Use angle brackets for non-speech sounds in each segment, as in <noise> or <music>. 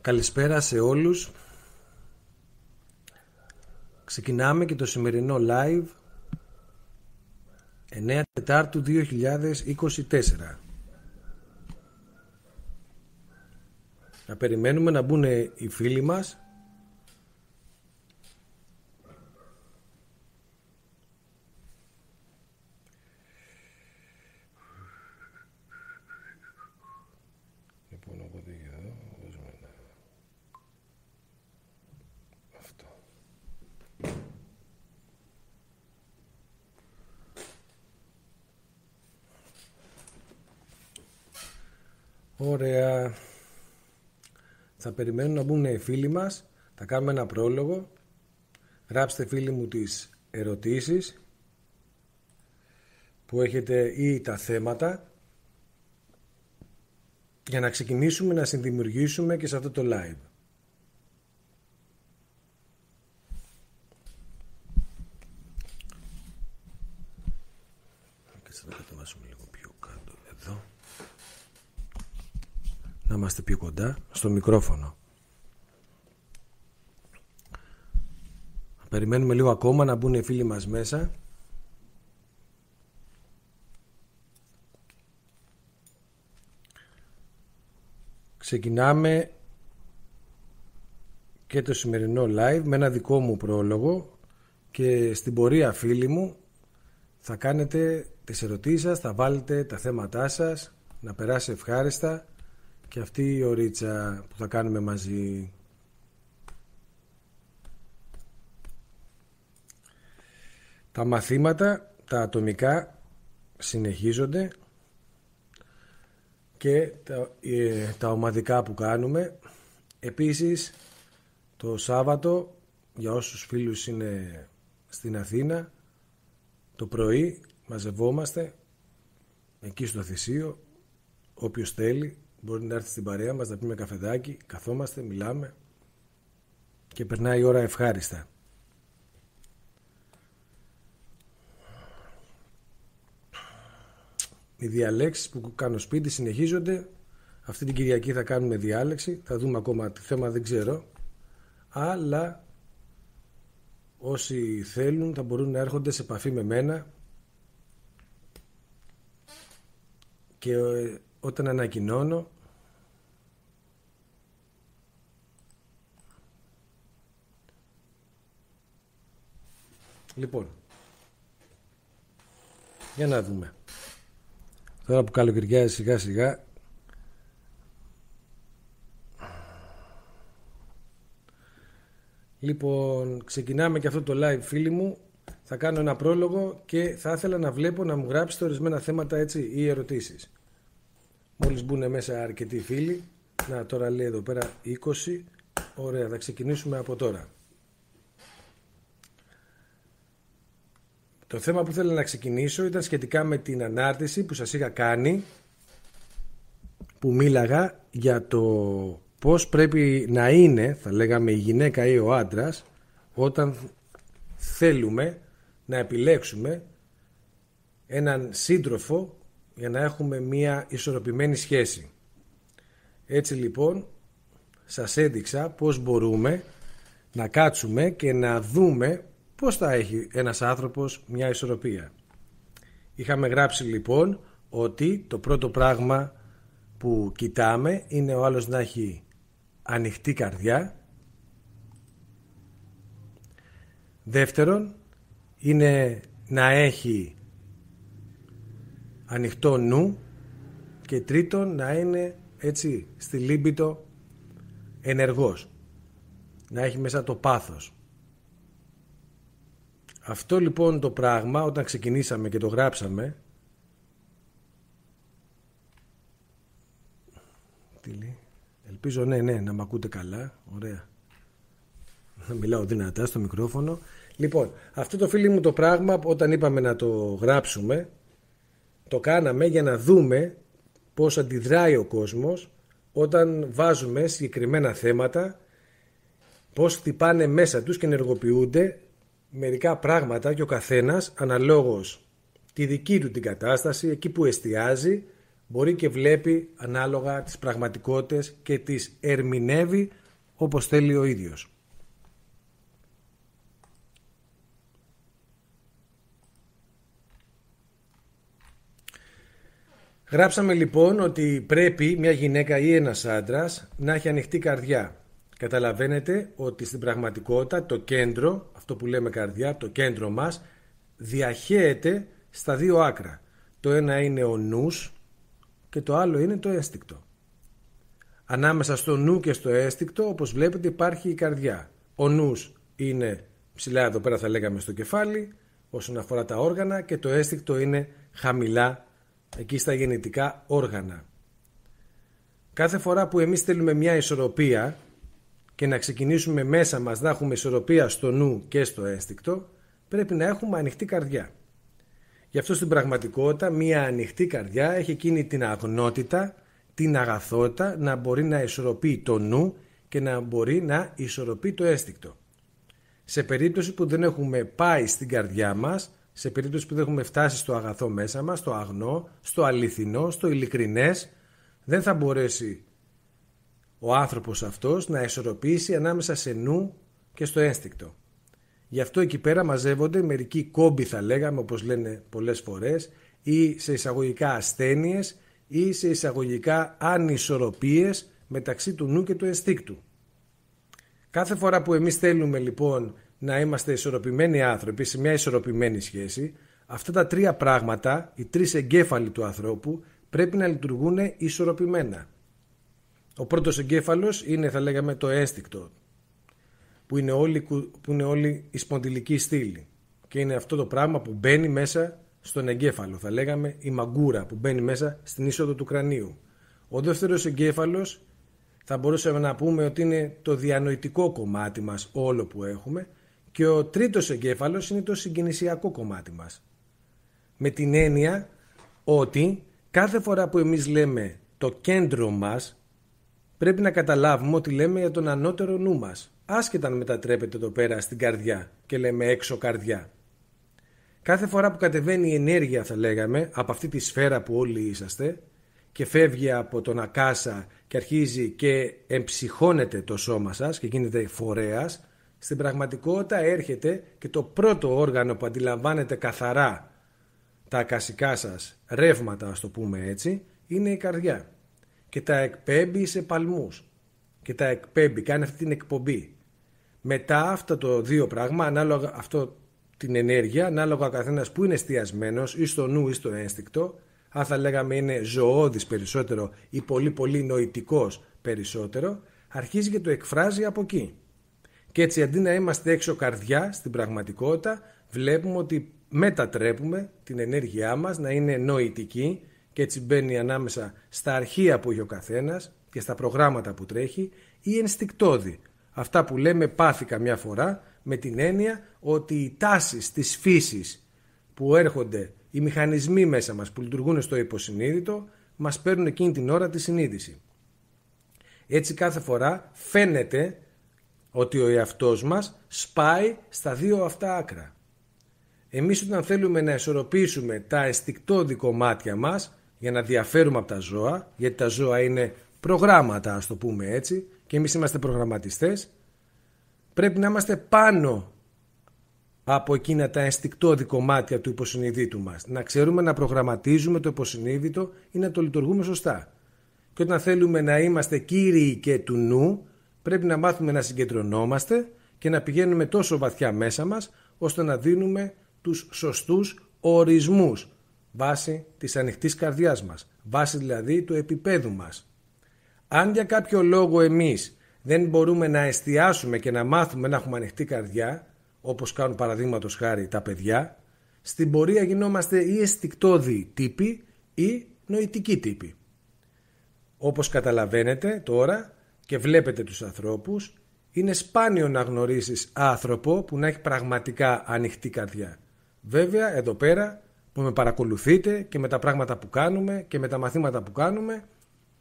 Καλησπέρα σε όλους Ξεκινάμε και το σημερινό live 9 Τετάρτου 2024 Να περιμένουμε να μπουν οι φίλοι μας περιμένουν να μπουν οι φίλοι μας, θα κάνουμε ένα πρόλογο. Γράψτε φίλοι μου τις ερωτήσεις που έχετε ή τα θέματα για να ξεκινήσουμε να συνδημιουργήσουμε και σε αυτό το live. στο μικρόφωνο. Περιμένουμε λίγο ακόμα να μπουν οι φίλοι μας μέσα. Ξεκινάμε και το σημερινό live με ένα δικό μου πρόλογο και στην πορεία φίλοι μου θα κάνετε τις ερωτήσεις σας, θα βάλετε τα θέματά σας, να περάσει ευχάριστα και αυτή η ωρίτσα που θα κάνουμε μαζί. Τα μαθήματα, τα ατομικά, συνεχίζονται και ε, τα, ομαδικά που κάνουμε. Επίσης, το Σάββατο, για όσους φίλους είναι στην Αθήνα, το πρωί μαζευόμαστε εκεί στο θυσίο όποιος θέλει Μπορεί να έρθει στην παρέα μας, να πούμε καφεδάκι, καθόμαστε, μιλάμε και περνάει η ώρα ευχάριστα. Οι διαλέξεις που κάνω σπίτι συνεχίζονται. Αυτή την Κυριακή θα κάνουμε διάλεξη. Θα δούμε ακόμα τι θέμα, δεν ξέρω. Αλλά όσοι θέλουν θα μπορούν να έρχονται σε επαφή με μένα και ε, όταν ανακοινώνω Λοιπόν, για να δούμε. Τώρα που καλοκαιριάζει σιγά σιγά Λοιπόν, ξεκινάμε και αυτό το live φίλοι μου Θα κάνω ένα πρόλογο και θα ήθελα να βλέπω να μου γράψετε ορισμένα θέματα έτσι ή ερωτήσεις Μόλις μπουν μέσα αρκετοί φίλοι Να τώρα λέει εδώ πέρα 20 Ωραία, θα ξεκινήσουμε από τώρα Το θέμα που ήθελα να ξεκινήσω ήταν σχετικά με την ανάρτηση που σας είχα κάνει που μίλαγα για το πώς πρέπει να είναι, θα λέγαμε η γυναίκα ή ο άντρας όταν θέλουμε να επιλέξουμε έναν σύντροφο για να έχουμε μία ισορροπημένη σχέση. Έτσι λοιπόν σας έδειξα πώς μπορούμε να κάτσουμε και να δούμε πώς θα έχει ένας άνθρωπος μια ισορροπία. Είχαμε γράψει λοιπόν ότι το πρώτο πράγμα που κοιτάμε είναι ο άλλος να έχει ανοιχτή καρδιά. Δεύτερον, είναι να έχει ανοιχτό νου και τρίτον να είναι έτσι στη λίμπητο ενεργός να έχει μέσα το πάθος αυτό λοιπόν το πράγμα όταν ξεκινήσαμε και το γράψαμε Ελπίζω ναι ναι να με ακούτε καλά Ωραία Να μιλάω δυνατά στο μικρόφωνο Λοιπόν αυτό το φίλοι μου το πράγμα Όταν είπαμε να το γράψουμε Το κάναμε για να δούμε Πώς αντιδράει ο κόσμος Όταν βάζουμε συγκεκριμένα θέματα Πώς χτυπάνε μέσα τους Και ενεργοποιούνται μερικά πράγματα και ο καθένας αναλόγως τη δική του την κατάσταση, εκεί που εστιάζει, μπορεί και βλέπει ανάλογα τις πραγματικότητες και τις ερμηνεύει όπως θέλει ο ίδιος. Γράψαμε λοιπόν ότι πρέπει μια γυναίκα ή ένας άντρας να έχει ανοιχτή καρδιά καταλαβαίνετε ότι στην πραγματικότητα το κέντρο, αυτό που λέμε καρδιά, το κέντρο μας, διαχέεται στα δύο άκρα. Το ένα είναι ο νους και το άλλο είναι το αίσθηκτο. Ανάμεσα στο νου και στο αίσθηκτο, όπως βλέπετε, υπάρχει η καρδιά. Ο νους είναι ψηλά εδώ πέρα θα λέγαμε στο κεφάλι, όσον αφορά τα όργανα και το αίσθηκτο είναι χαμηλά εκεί στα γεννητικά όργανα. Κάθε φορά που εμείς θέλουμε μια ισορροπία και να ξεκινήσουμε μέσα μας να έχουμε ισορροπία στο νου και στο ένστικτο, πρέπει να έχουμε ανοιχτή καρδιά. Γι' αυτό στην πραγματικότητα μία ανοιχτή καρδιά έχει εκείνη την αγνότητα, την αγαθότητα να μπορεί να ισορροπεί το νου και να μπορεί να ισορροπεί το αίσθηκτο. Σε περίπτωση που δεν έχουμε πάει στην καρδιά μας, σε περίπτωση που δεν έχουμε φτάσει στο αγαθό μέσα μας, στο αγνό, στο αληθινό, στο ειλικρινές, δεν θα μπορέσει ο άνθρωπος αυτός να ισορροπήσει ανάμεσα σε νου και στο ένστικτο. Γι' αυτό εκεί πέρα μαζεύονται μερικοί κόμποι θα λέγαμε όπως λένε πολλές φορές ή σε εισαγωγικά ασθένειες ή σε εισαγωγικά ανισορροπίες μεταξύ του νου και του ενστίκτου. Κάθε φορά που εμείς θέλουμε λοιπόν να είμαστε ισορροπημένοι άνθρωποι σε μια ισορροπημένη σχέση αυτά τα τρία πράγματα, οι τρεις εγκέφαλοι του ανθρώπου πρέπει να λειτουργούν ισορροπημένα. Ο πρώτος εγκέφαλος είναι θα λέγαμε το ένστικτο που είναι όλη, που είναι όλη η σπονδυλική στήλη και είναι αυτό το πράγμα που μπαίνει μέσα στον εγκέφαλο θα λέγαμε η μαγκούρα που μπαίνει μέσα στην είσοδο του κρανίου. Ο δεύτερος εγκέφαλος θα μπορούσαμε να πούμε ότι είναι το διανοητικό κομμάτι μας όλο που έχουμε και ο τρίτος εγκέφαλος είναι το συγκινησιακό κομμάτι μας. Με την έννοια ότι κάθε φορά που εμείς λέμε το κέντρο μας Πρέπει να καταλάβουμε ότι λέμε για τον ανώτερο νου μας, άσχετα αν μετατρέπεται το πέρα στην καρδιά και λέμε έξω καρδιά. Κάθε φορά που κατεβαίνει η ενέργεια, θα λέγαμε, από αυτή τη σφαίρα που όλοι είσαστε και φεύγει από τον ακάσα και αρχίζει και εμψυχώνεται το σώμα σας και γίνεται φορέας, στην πραγματικότητα έρχεται και το πρώτο όργανο που αντιλαμβάνεται καθαρά τα ακασικά σας ρεύματα, ας το πούμε έτσι, είναι η καρδιά και τα εκπέμπει σε παλμούς και τα εκπέμπει, κάνει αυτή την εκπομπή. Μετά αυτό το δύο πράγμα, ανάλογα αυτό την ενέργεια, ανάλογα ο καθένας που είναι εστιασμένος ή στο νου ή στο ένστικτο, αν θα λέγαμε είναι ζωώδης περισσότερο ή πολύ πολύ νοητικός περισσότερο, αρχίζει και το εκφράζει από εκεί. Και έτσι αντί να είμαστε έξω καρδιά στην πραγματικότητα, βλέπουμε ότι μετατρέπουμε την ενέργειά μας να είναι νοητική και έτσι μπαίνει ανάμεσα στα αρχεία που έχει ο καθένας και στα προγράμματα που τρέχει ή ενστικτόδη. Αυτά που λέμε πάθηκα μια φορά με την έννοια ότι οι τάσεις της φύσης που έρχονται, οι μηχανισμοί μέσα μας που λειτουργούν στο υποσυνείδητο, μας παίρνουν εκείνη την ώρα τη συνείδηση. Έτσι κάθε φορά φαίνεται ότι ο εαυτός μας σπάει στα δύο αυτά άκρα. Εμείς όταν θέλουμε να ισορροπήσουμε τα αισθηκτόδη κομμάτια μας για να διαφέρουμε από τα ζώα, γιατί τα ζώα είναι προγράμματα, ας το πούμε έτσι, και εμείς είμαστε προγραμματιστές, πρέπει να είμαστε πάνω από εκείνα τα ενστικτόδη κομμάτια του υποσυνειδήτου μας. Να ξέρουμε να προγραμματίζουμε το υποσυνείδητο ή να το λειτουργούμε σωστά. Και όταν θέλουμε να είμαστε κύριοι και του νου, πρέπει να μάθουμε να συγκεντρωνόμαστε και να πηγαίνουμε τόσο βαθιά μέσα μας, ώστε να δίνουμε τους σωστούς ορισμούς βάσει της ανοιχτής καρδιάς μας, βάσει δηλαδή του επίπεδου μας. Αν για κάποιο λόγο εμείς δεν μπορούμε να εστιάσουμε και να μάθουμε να έχουμε ανοιχτή καρδιά, όπως κάνουν παραδείγματος χάρη τα παιδιά, στην πορεία γινόμαστε ή αισθηκτόδη τύποι ή νοητικοί τύποι. Όπως καταλαβαίνετε τώρα και βλέπετε τους ανθρώπους, είναι σπάνιο να γνωρίσεις άνθρωπο που να έχει πραγματικά ανοιχτή καρδιά. Βέβαια, εδώ πέρα που με παρακολουθείτε και με τα πράγματα που κάνουμε και με τα μαθήματα που κάνουμε.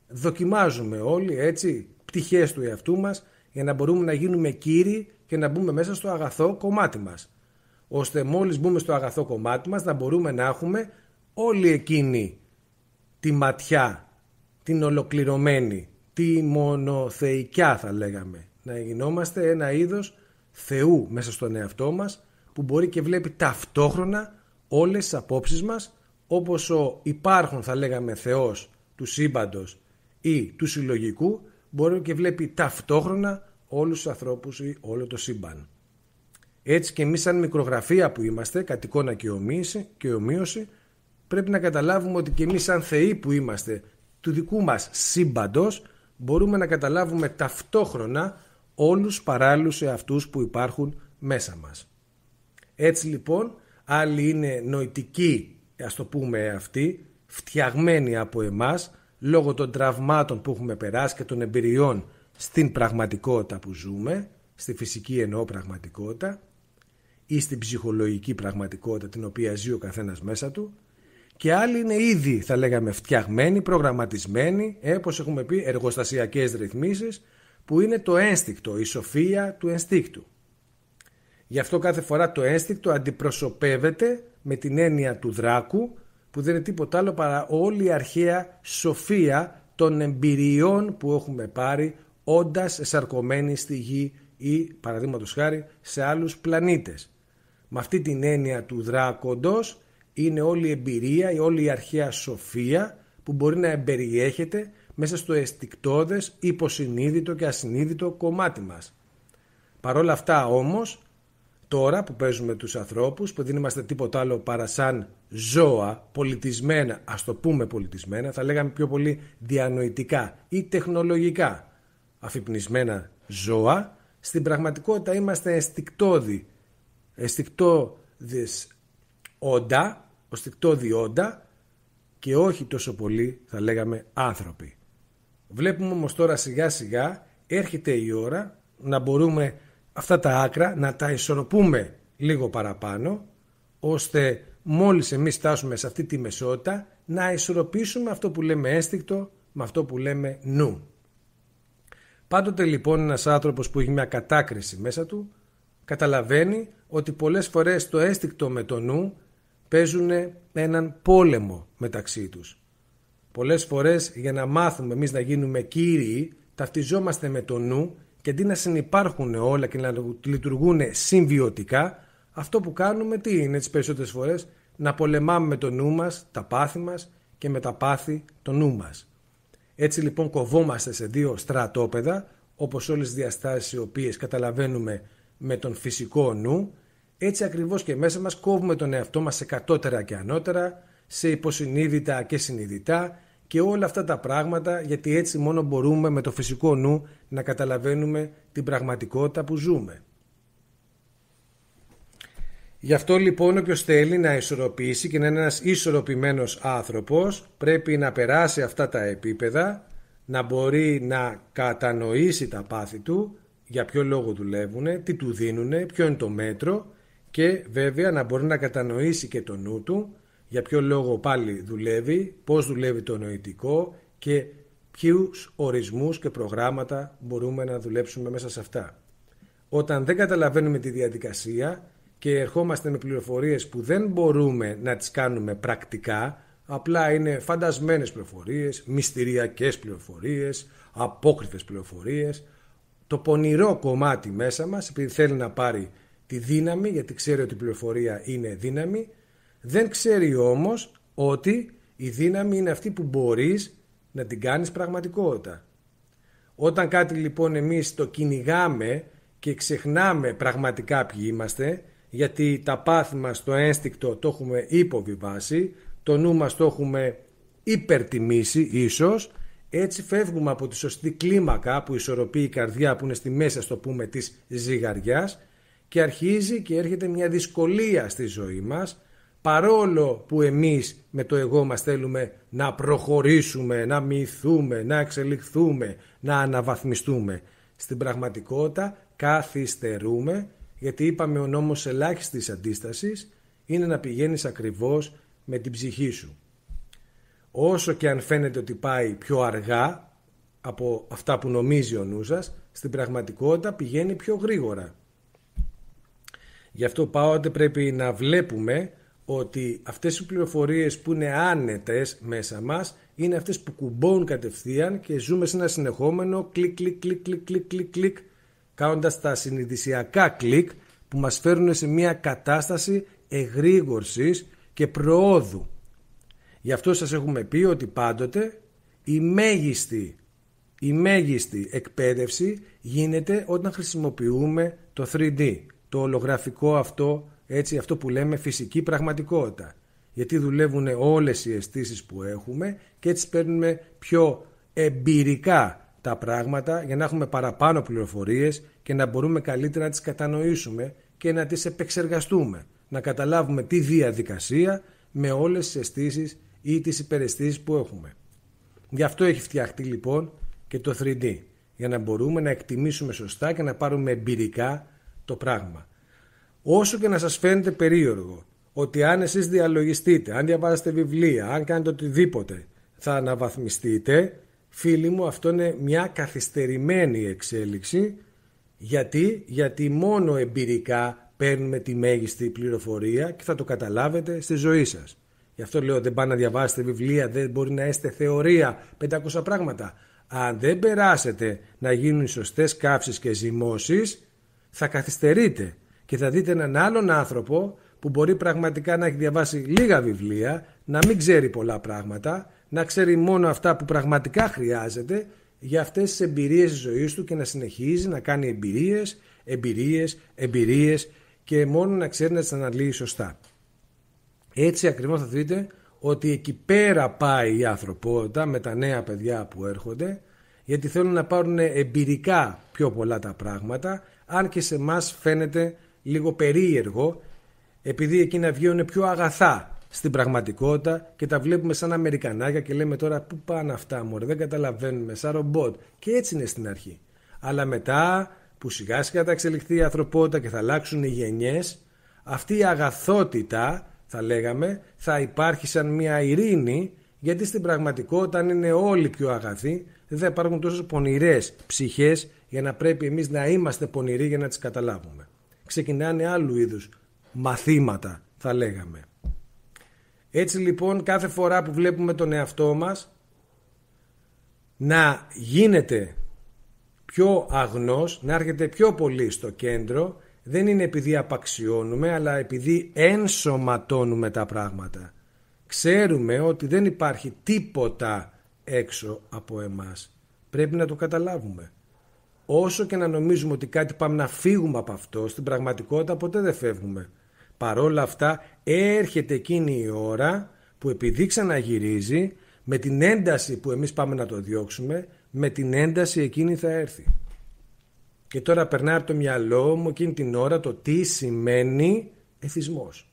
Δοκιμάζουμε όλοι έτσι πτυχές του εαυτού μας για να μπορούμε να γίνουμε κύριοι και να μπούμε μέσα στο αγαθό κομμάτι μας. Ώστε μόλις μπούμε στο αγαθό κομμάτι μας να μπορούμε να έχουμε όλη εκείνη τη ματιά, την ολοκληρωμένη, τη μονοθεϊκιά θα λέγαμε. Να γινόμαστε ένα είδος Θεού μέσα στον εαυτό μας που μπορεί και βλέπει ταυτόχρονα όλες τις απόψεις μας όπως ο υπάρχουν, θα λέγαμε θεός του σύμπαντος ή του συλλογικού μπορεί και βλέπει ταυτόχρονα όλους τους ανθρώπους ή όλο το σύμπαν. Έτσι και εμείς σαν μικρογραφία που είμαστε, κατ' εικόνα και ομοίωση, και πρέπει να καταλάβουμε ότι και εμείς σαν θεοί που είμαστε του δικού μας σύμπαντος μπορούμε να καταλάβουμε ταυτόχρονα όλους παράλληλους αυτούς που υπάρχουν μέσα μας. Έτσι λοιπόν άλλοι είναι νοητικοί, ας το πούμε αυτοί, φτιαγμένοι από εμάς, λόγω των τραυμάτων που έχουμε περάσει και των εμπειριών στην πραγματικότητα που ζούμε, στη φυσική εννοώ πραγματικότητα ή στην ψυχολογική πραγματικότητα την οποία ζει ο καθένας μέσα του και άλλοι είναι ήδη θα λέγαμε φτιαγμένοι, προγραμματισμένοι, έχουμε πει εργοστασιακές ρυθμίσεις που είναι το ένστικτο, η σοφία του ενστίκτου. Γι' αυτό κάθε φορά το ένστικτο αντιπροσωπεύεται με την έννοια του δράκου που δεν είναι τίποτα άλλο παρά όλη η αρχαία σοφία των εμπειριών που έχουμε πάρει όντας εσαρκωμένοι στη γη ή παραδείγματος χάρη σε άλλους πλανήτες. Με αυτή την έννοια του δράκοντος είναι όλη η εμπειρία, η όλη η αρχαία σοφία που μπορεί να εμπεριέχεται μέσα στο αισθηκτόδες, υποσυνείδητο και ασυνείδητο κομμάτι μας. Παρ' αυτά όμως τώρα που παίζουμε τους ανθρώπους που δεν είμαστε τίποτα άλλο παρά σαν ζώα πολιτισμένα, ας το πούμε πολιτισμένα, θα λέγαμε πιο πολύ διανοητικά ή τεχνολογικά αφυπνισμένα ζώα, στην πραγματικότητα είμαστε αισθηκτόδη, αισθηκτόδης όντα, αισθηκτόδη όντα και όχι τόσο πολύ θα λέγαμε άνθρωποι. Βλέπουμε όμως τώρα σιγά σιγά έρχεται η τεχνολογικα αφυπνισμενα ζωα στην πραγματικοτητα ειμαστε αισθηκτοδη αισθηκτοδης οντα οστικτοδη οντα και οχι τοσο πολυ θα λεγαμε ανθρωποι βλεπουμε ομως τωρα σιγα σιγα ερχεται η ωρα να μπορούμε αυτά τα άκρα να τα ισορροπούμε λίγο παραπάνω ώστε μόλις εμείς φτάσουμε σε αυτή τη μεσότητα να ισορροπήσουμε αυτό που λέμε έστικτο με αυτό που λέμε νου. Πάντοτε λοιπόν ένας άνθρωπος που έχει μια κατάκριση μέσα του καταλαβαίνει ότι πολλές φορές το έστικτο με το νου παίζουν έναν πόλεμο μεταξύ τους. Πολλές φορές για να μάθουμε εμείς να γίνουμε κύριοι ταυτιζόμαστε με το νου και αντί να συνεπάρχουν όλα και να λειτουργούν συμβιωτικά, αυτό που κάνουμε τι είναι τις περισσότερες φορές, να πολεμάμε με το νου μας τα πάθη μας και με τα πάθη το νου μας. Έτσι λοιπόν κοβόμαστε σε δύο στρατόπεδα, όπως όλες τις διαστάσεις οι οποίες καταλαβαίνουμε με τον φυσικό νου, έτσι ακριβώς και μέσα μας κόβουμε τον εαυτό μας σε κατώτερα και ανώτερα, σε υποσυνείδητα και συνειδητά, και όλα αυτά τα πράγματα γιατί έτσι μόνο μπορούμε με το φυσικό νου να καταλαβαίνουμε την πραγματικότητα που ζούμε. Γι' αυτό λοιπόν όποιος θέλει να ισορροπήσει και να είναι ένας ισορροπημένος άνθρωπος πρέπει να περάσει αυτά τα επίπεδα, να μπορεί να κατανοήσει τα πάθη του, για ποιο λόγο δουλεύουν, τι του δίνουν, ποιο είναι το μέτρο και βέβαια να μπορεί να κατανοήσει και το νου του για ποιο λόγο πάλι δουλεύει, πώς δουλεύει το νοητικό και ποιους ορισμούς και προγράμματα μπορούμε να δουλέψουμε μέσα σε αυτά. Όταν δεν καταλαβαίνουμε τη διαδικασία και ερχόμαστε με πληροφορίες που δεν μπορούμε να τις κάνουμε πρακτικά, απλά είναι φαντασμένες πληροφορίες, μυστηριακές πληροφορίες, απόκριφες πληροφορίες, το πονηρό κομμάτι μέσα μας, επειδή θέλει να πάρει τη δύναμη, γιατί ξέρει ότι η πληροφορία είναι δύναμη, δεν ξέρει όμως ότι η δύναμη είναι αυτή που μπορείς να την κάνεις πραγματικότητα. Όταν κάτι λοιπόν εμείς το κυνηγάμε και ξεχνάμε πραγματικά ποιοι είμαστε, γιατί τα πάθη μας, το ένστικτο το έχουμε υποβιβάσει, το νου μας το έχουμε υπερτιμήσει ίσως, έτσι φεύγουμε από τη σωστή κλίμακα που ισορροπεί η καρδιά που είναι στη μέσα στο πούμε της ζυγαριάς και αρχίζει και έρχεται μια δυσκολία στη ζωή μας παρόλο που εμείς με το εγώ μας θέλουμε να προχωρήσουμε, να μυθούμε, να εξελιχθούμε, να αναβαθμιστούμε. Στην πραγματικότητα καθυστερούμε, γιατί είπαμε ο νόμος ελάχιστης αντίστασης είναι να πηγαίνεις ακριβώς με την ψυχή σου. Όσο και αν φαίνεται ότι πάει πιο αργά από αυτά που νομίζει ο νους σας, στην πραγματικότητα πηγαίνει πιο γρήγορα. Γι' αυτό πάοτε πρέπει να βλέπουμε ότι αυτές οι πληροφορίες που είναι άνετες μέσα μας είναι αυτές που κουμπώνουν κατευθείαν και ζούμε σε ένα συνεχόμενο κλικ, κλικ, κλικ, κλικ, κλικ, κλικ, κλικ κάνοντας τα συνειδησιακά κλικ που μας φέρνουν σε μια κατάσταση εγρήγορσης και προόδου. Γι' αυτό σας έχουμε πει ότι πάντοτε η μέγιστη, η μέγιστη εκπαίδευση γίνεται όταν χρησιμοποιούμε το 3D, το ολογραφικό αυτό έτσι αυτό που λέμε φυσική πραγματικότητα. Γιατί δουλεύουν όλες οι αισθήσεις που έχουμε και έτσι παίρνουμε πιο εμπειρικά τα πράγματα για να έχουμε παραπάνω πληροφορίες και να μπορούμε καλύτερα να τις κατανοήσουμε και να τις επεξεργαστούμε. Να καταλάβουμε τη διαδικασία με όλες τις αισθήσεις ή τις υπεραισθήσεις που έχουμε. Γι' αυτό έχει φτιαχτεί λοιπόν και το 3D για να μπορούμε να εκτιμήσουμε σωστά και να πάρουμε εμπειρικά το πράγμα. Όσο και να σας φαίνεται περίεργο ότι αν εσείς διαλογιστείτε, αν διαβάζετε βιβλία, αν κάνετε οτιδήποτε, θα αναβαθμιστείτε, φίλοι μου αυτό είναι μια καθυστερημένη εξέλιξη. Γιατί, γιατί μόνο εμπειρικά παίρνουμε τη μέγιστη πληροφορία και θα το καταλάβετε στη ζωή σας. Γι' αυτό λέω δεν πάνε να διαβάσετε βιβλία, δεν μπορεί να είστε θεωρία, 500 πράγματα. Αν δεν περάσετε να γίνουν σωστές καύσεις και ζυμώσεις, θα καθυστερείτε και θα δείτε έναν άλλον άνθρωπο που μπορεί πραγματικά να έχει διαβάσει λίγα βιβλία, να μην ξέρει πολλά πράγματα, να ξέρει μόνο αυτά που πραγματικά χρειάζεται για αυτές τις εμπειρίες της ζωής του και να συνεχίζει να κάνει εμπειρίες, εμπειρίες, εμπειρίες και μόνο να ξέρει να τις αναλύει σωστά. Έτσι ακριβώς θα δείτε ότι εκεί πέρα πάει η ανθρωπότητα με τα νέα παιδιά που έρχονται γιατί θέλουν να πάρουν εμπειρικά πιο πολλά τα πράγματα αν και σε εμάς φαίνεται λίγο περίεργο επειδή εκείνα βγαίνουν πιο αγαθά στην πραγματικότητα και τα βλέπουμε σαν Αμερικανάκια και λέμε τώρα πού πάνε αυτά μωρέ, δεν καταλαβαίνουμε, σαν ρομπότ. Και έτσι είναι στην αρχή. Αλλά μετά που σιγά σιγά θα εξελιχθεί η ανθρωπότητα και θα αλλάξουν οι γενιές, αυτή η αγαθότητα θα λέγαμε θα υπάρχει σαν μια ειρήνη γιατί στην πραγματικότητα αν είναι όλοι πιο αγαθοί δεν θα υπάρχουν τόσες πονηρές ψυχές για να πρέπει εμείς να είμαστε πονηροί για να τις καταλάβουμε ξεκινάνε άλλου είδους μαθήματα θα λέγαμε. Έτσι λοιπόν κάθε φορά που βλέπουμε τον εαυτό μας να γίνεται πιο αγνός, να έρχεται πιο πολύ στο κέντρο δεν είναι επειδή απαξιώνουμε αλλά επειδή ενσωματώνουμε τα πράγματα. Ξέρουμε ότι δεν υπάρχει τίποτα έξω από εμάς. Πρέπει να το καταλάβουμε. Όσο και να νομίζουμε ότι κάτι πάμε να φύγουμε από αυτό, στην πραγματικότητα ποτέ δεν φεύγουμε. Παρόλα αυτά έρχεται εκείνη η ώρα που επειδή ξαναγυρίζει, με την ένταση που εμείς πάμε να το διώξουμε, με την ένταση εκείνη θα έρθει. Και τώρα περνάει από το μυαλό μου εκείνη την ώρα το τι σημαίνει εθισμός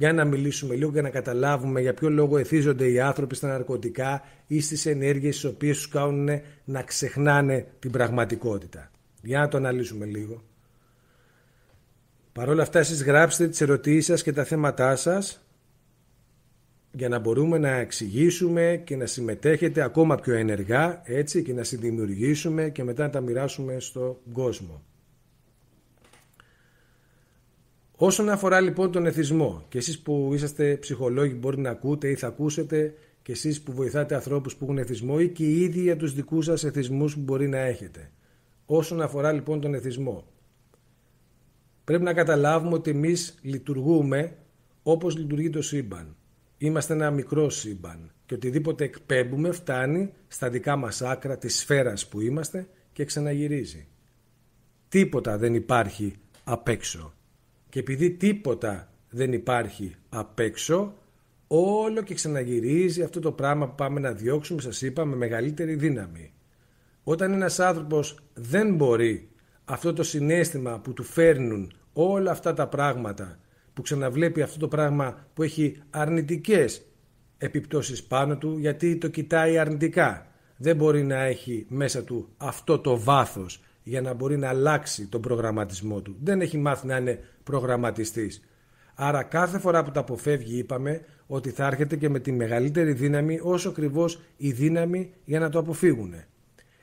για να μιλήσουμε λίγο και να καταλάβουμε για ποιο λόγο εθίζονται οι άνθρωποι στα ναρκωτικά ή στις ενέργειες τις οποίες τους κάνουν να ξεχνάνε την πραγματικότητα. Για να το αναλύσουμε λίγο. Παρ' όλα αυτά εσείς γράψτε τις ερωτήσεις σας και τα θέματά σας για να μπορούμε να εξηγήσουμε και να συμμετέχετε ακόμα πιο ενεργά έτσι και να συνδημιουργήσουμε και μετά να τα μοιράσουμε στον κόσμο. Όσον αφορά λοιπόν τον εθισμό και εσείς που είσαστε ψυχολόγοι μπορείτε να ακούτε ή θα ακούσετε και εσείς που βοηθάτε ανθρώπους που έχουν εθισμό ή και οι ίδιοι για τους δικούς σας εθισμούς που μπορεί να έχετε. Όσον αφορά λοιπόν τον εθισμό. Πρέπει να καταλάβουμε ότι εμείς λειτουργούμε όπως λειτουργεί το σύμπαν. Είμαστε ένα μικρό σύμπαν και οτιδήποτε εκπέμπουμε φτάνει στα δικά μας άκρα της σφαίρας που είμαστε και ξαναγυρίζει. Τίποτα δεν υπάρχει απ' έξω. Και επειδή τίποτα δεν υπάρχει απ' έξω, όλο και ξαναγυρίζει αυτό το πράγμα που πάμε να διώξουμε, σας είπα, με μεγαλύτερη δύναμη. Όταν ένας άνθρωπος δεν μπορεί αυτό το συνέστημα που του φέρνουν όλα αυτά τα πράγματα, που ξαναβλέπει αυτό το πράγμα που έχει αρνητικές επιπτώσεις πάνω του, γιατί το κοιτάει αρνητικά. Δεν μπορεί να έχει μέσα του αυτό το βάθος για να μπορεί να αλλάξει τον προγραμματισμό του. Δεν έχει μάθει να είναι προγραμματιστής. Άρα κάθε φορά που τα αποφεύγει είπαμε ότι θα έρχεται και με τη μεγαλύτερη δύναμη όσο ακριβώς η δύναμη για να το αποφύγουν.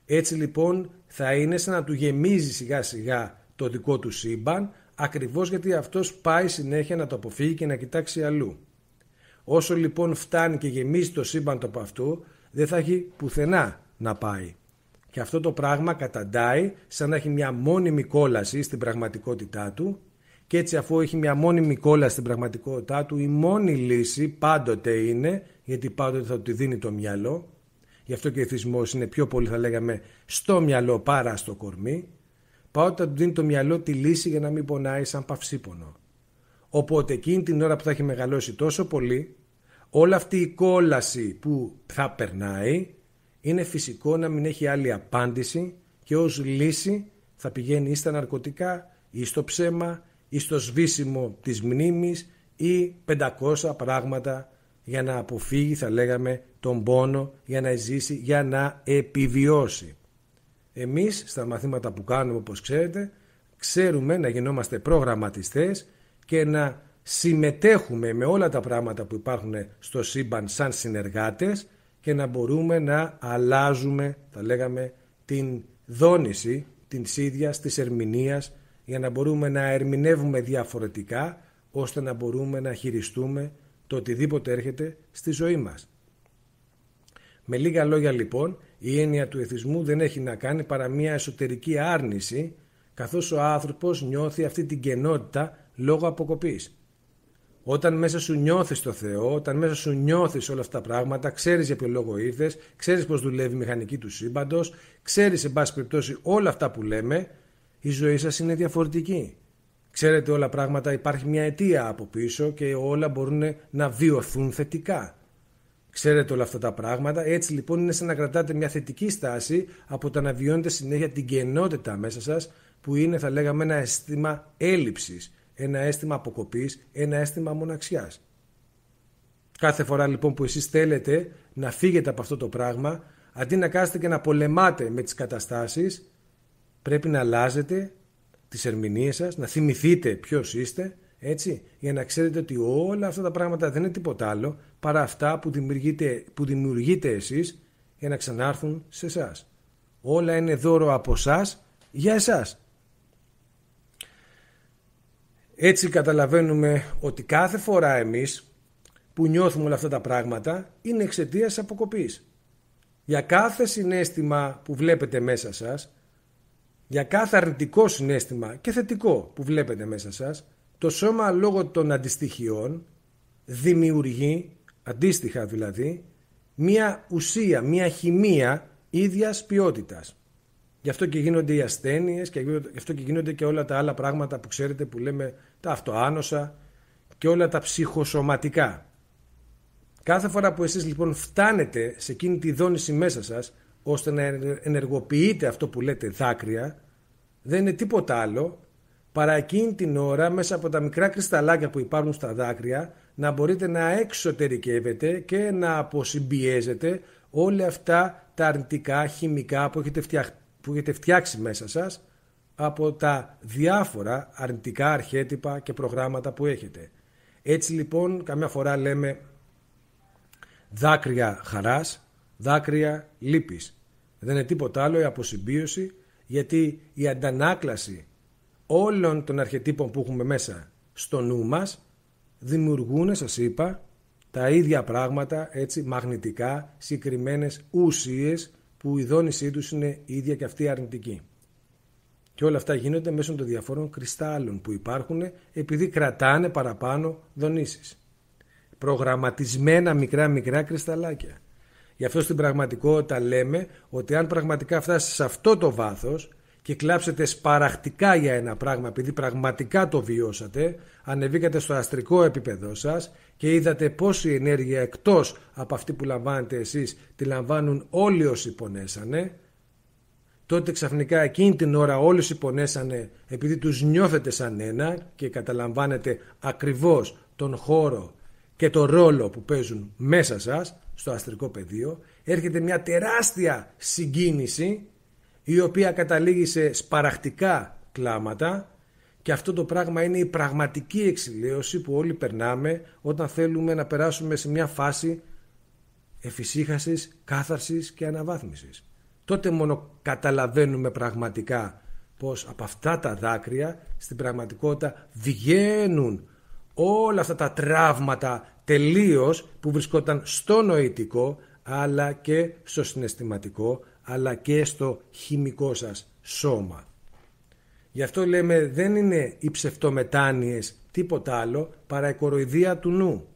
Έτσι λοιπόν θα είναι σαν να του γεμίζει σιγά σιγά το δικό του σύμπαν ακριβώς γιατί αυτός πάει συνέχεια να το αποφύγει και να κοιτάξει αλλού. Όσο λοιπόν φτάνει και γεμίζει το σύμπαν το από αυτό δεν θα έχει πουθενά να πάει. Και αυτό το πράγμα καταντάει σαν να έχει μια μόνιμη κόλαση στην πραγματικότητά του και έτσι αφού έχει μια μόνιμη κόλαση στην πραγματικότητά του η μόνη λύση πάντοτε είναι γιατί πάντοτε θα του δίνει το μυαλό γι' αυτό και ο εθισμός είναι πιο πολύ θα λέγαμε στο μυαλό παρά στο κορμί πάντοτε θα του δίνει το μυαλό τη λύση για να μην πονάει σαν παυσίπονο. Οπότε εκείνη την ώρα που θα έχει μεγαλώσει τόσο πολύ όλη αυτή η κόλαση που θα περνάει είναι φυσικό να μην έχει άλλη απάντηση και ως λύση θα πηγαίνει ή στα ναρκωτικά ή στο ψέμα ή στο σβήσιμο της μνήμης ή 500 πράγματα για να αποφύγει θα λέγαμε τον πόνο για να ζήσει, για να επιβιώσει. Εμείς στα μαθήματα που κάνουμε όπως ξέρετε ξέρουμε να γινόμαστε προγραμματιστές και να συμμετέχουμε με όλα τα πράγματα που υπάρχουν στο σύμπαν σαν συνεργάτες και να μπορούμε να αλλάζουμε, θα λέγαμε, την δόνηση την ίδια της ερμηνείας για να μπορούμε να ερμηνεύουμε διαφορετικά ώστε να μπορούμε να χειριστούμε το οτιδήποτε έρχεται στη ζωή μας. Με λίγα λόγια λοιπόν η έννοια του εθισμού δεν έχει να κάνει παρά μια εσωτερική άρνηση καθώς ο άνθρωπος νιώθει αυτή την κενότητα λόγω αποκοπής. Όταν μέσα σου νιώθεις το Θεό, όταν μέσα σου νιώθεις όλα αυτά τα πράγματα, ξέρεις για ποιο λόγο ήρθες, ξέρεις πώς δουλεύει η μηχανική του σύμπαντος, ξέρεις, σε πάση περιπτώσει, όλα αυτά που λέμε, η ζωή σας είναι διαφορετική. Ξέρετε όλα πράγματα, υπάρχει μια αιτία από πίσω και όλα μπορούν να βιωθούν θετικά. Ξέρετε όλα αυτά τα πράγματα. Έτσι λοιπόν είναι σαν να κρατάτε μια θετική στάση από το να βιώνετε συνέχεια την κενότητα μέσα σας που είναι θα λέγαμε ένα αίσθημα έλλειψης ένα αίσθημα αποκοπής, ένα αίσθημα μοναξιάς. Κάθε φορά λοιπόν που εσείς θέλετε να φύγετε από αυτό το πράγμα, αντί να κάθετε και να πολεμάτε με τις καταστάσεις, πρέπει να αλλάζετε τις ερμηνείες σας, να θυμηθείτε ποιος είστε, έτσι, για να ξέρετε ότι όλα αυτά τα πράγματα δεν είναι τίποτα άλλο παρά αυτά που δημιουργείτε, που δημιουργείτε εσείς για να ξανάρθουν σε εσάς. Όλα είναι δώρο από εσάς για εσάς. Έτσι καταλαβαίνουμε ότι κάθε φορά εμείς που νιώθουμε όλα αυτά τα πράγματα είναι εξαιτίας αποκοπής. Για κάθε συνέστημα που βλέπετε μέσα σας, για κάθε αρνητικό συνέστημα και θετικό που βλέπετε μέσα σας, το σώμα λόγω των αντιστοιχειών δημιουργεί, αντίστοιχα δηλαδή, μία ουσία, μία χημεία ίδιας ποιότητας. Γι' αυτό και γίνονται οι ασθένειες, και γι' αυτό και γίνονται και όλα τα άλλα πράγματα που ξέρετε που λέμε τα αυτοάνοσα και όλα τα ψυχοσωματικά. Κάθε φορά που εσείς λοιπόν φτάνετε σε εκείνη τη δόνηση μέσα σας ώστε να ενεργοποιείτε αυτό που λέτε δάκρυα δεν είναι τίποτα άλλο παρά εκείνη την ώρα μέσα από τα μικρά κρυσταλάκια που υπάρχουν στα δάκρυα να μπορείτε να εξωτερικεύετε και να αποσυμπιέζετε όλα αυτά τα αρνητικά χημικά που έχετε, που έχετε φτιάξει μέσα σας από τα διάφορα αρνητικά αρχέτυπα και προγράμματα που έχετε. Έτσι λοιπόν καμιά φορά λέμε δάκρυα χαράς, δάκρυα λύπης. Δεν είναι τίποτα άλλο η αποσυμπίωση γιατί η αντανάκλαση όλων των αρχετύπων που έχουμε μέσα στο νου μας δημιουργούν, σας είπα, τα ίδια πράγματα, έτσι, μαγνητικά, συγκεκριμένες ουσίες που η δόνησή τους είναι ίδια και αυτή αρνητική. Και όλα αυτά γίνονται μέσω των διαφόρων κρυστάλλων που υπάρχουν επειδή κρατάνε παραπάνω δονήσεις. Προγραμματισμένα μικρά-μικρά κρυσταλάκια. Γι' αυτό στην πραγματικότητα λέμε ότι αν πραγματικά φτάσει σε αυτό το βάθος και κλάψετε σπαραχτικά για ένα πράγμα επειδή πραγματικά το βιώσατε, ανεβήκατε στο αστρικό επίπεδό σας και είδατε πόση ενέργεια εκτός από αυτή που λαμβάνετε εσείς, τη λαμβάνουν όλοι όσοι πονέσανε, τότε ξαφνικά εκείνη την ώρα όλοι υπονέσανε επειδή τους νιώθετε σαν ένα και καταλαμβάνετε ακριβώς τον χώρο και το ρόλο που παίζουν μέσα σας στο αστρικό πεδίο έρχεται μια τεράστια συγκίνηση η οποία καταλήγει σε σπαραχτικά κλάματα και αυτό το πράγμα είναι η πραγματική εξηλίωση που όλοι περνάμε όταν θέλουμε να περάσουμε σε μια φάση εφησύχασης, κάθαρσης και αναβάθμισης τότε μόνο καταλαβαίνουμε πραγματικά πως από αυτά τα δάκρυα στην πραγματικότητα βγαίνουν όλα αυτά τα τραύματα τελείως που βρισκόταν στο νοητικό αλλά και στο συναισθηματικό αλλά και στο χημικό σας σώμα. Γι' αυτό λέμε δεν είναι οι ψευτομετάνοιες τίποτα άλλο παρά η κοροϊδία του νου.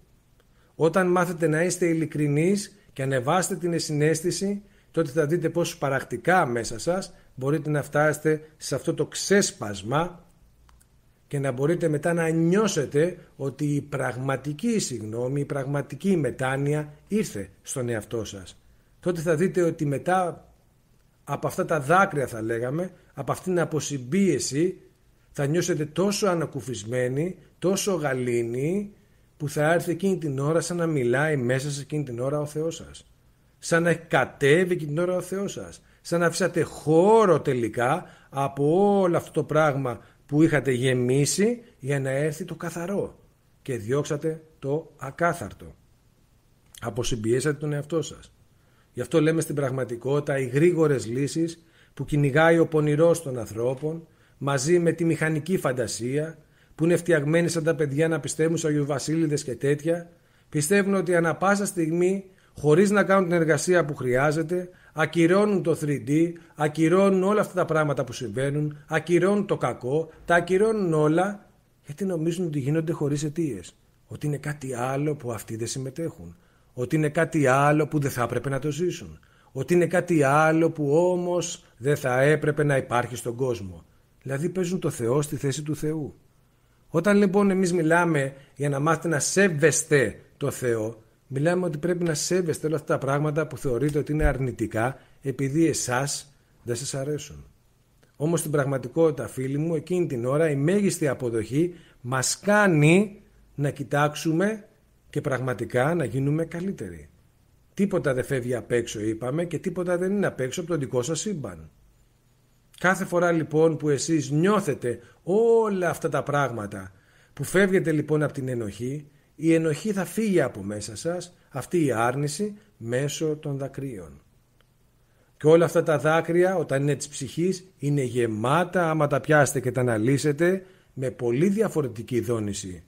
Όταν μάθετε να είστε ειλικρινείς και ανεβάστε την συνέστηση τότε θα δείτε πόσο παρακτικά μέσα σας μπορείτε να φτάσετε σε αυτό το ξέσπασμα και να μπορείτε μετά να νιώσετε ότι η πραγματική συγγνώμη, η πραγματική μετάνοια ήρθε στον εαυτό σας. Τότε θα δείτε ότι μετά από αυτά τα δάκρυα θα λέγαμε, από αυτήν την αποσυμπίεση θα νιώσετε τόσο ανακουφισμένοι, τόσο γαλήνοι που θα έρθει εκείνη την ώρα σαν να μιλάει μέσα σε εκείνη την ώρα ο Θεός σας σαν να κατέβει και την ώρα ο Θεός σας, σαν να αφήσατε χώρο τελικά από όλο αυτό το πράγμα που είχατε γεμίσει για να έρθει το καθαρό και διώξατε το ακάθαρτο. Αποσυμπιέσατε τον εαυτό σας. Γι' αυτό λέμε στην πραγματικότητα οι γρήγορες λύσεις που κυνηγάει ο πονηρός των ανθρώπων μαζί με τη μηχανική φαντασία που είναι φτιαγμένοι σαν τα παιδιά να πιστεύουν σε Αγιοβασίλειδες και τέτοια πιστεύουν ότι ανα πάσα στιγμή χωρίς να κάνουν την εργασία που χρειάζεται, ακυρώνουν το 3D, ακυρώνουν όλα αυτά τα πράγματα που συμβαίνουν, ακυρώνουν το κακό, τα ακυρώνουν όλα γιατί νομίζουν ότι γίνονται χωρίς αιτίες. Ότι είναι κάτι άλλο που αυτοί δεν συμμετέχουν. Ότι είναι κάτι άλλο που δεν θα έπρεπε να το ζήσουν. Ότι είναι κάτι άλλο που όμως δεν θα έπρεπε να υπάρχει στον κόσμο. Δηλαδή παίζουν το Θεό στη θέση του Θεού. Όταν λοιπόν εμείς μιλάμε για να μάθετε να σέβεστε το Θεό, Μιλάμε ότι πρέπει να σέβεστε όλα αυτά τα πράγματα που θεωρείτε ότι είναι αρνητικά επειδή εσάς δεν σας αρέσουν. Όμως στην πραγματικότητα, φίλοι μου, εκείνη την ώρα η μέγιστη αποδοχή μας κάνει να κοιτάξουμε και πραγματικά να γίνουμε καλύτεροι. Τίποτα δεν φεύγει απ' έξω, είπαμε, και τίποτα δεν είναι απ' έξω από το δικό σας σύμπαν. Κάθε φορά λοιπόν που εσείς νιώθετε όλα αυτά τα πράγματα που φεύγετε λοιπόν από την ενοχή η ενοχή θα φύγει από μέσα σας, αυτή η άρνηση, μέσω των δακρύων. Και όλα αυτά τα δάκρυα, όταν είναι της ψυχής, είναι γεμάτα άμα τα πιάσετε και τα αναλύσετε με πολύ διαφορετική δόνηση.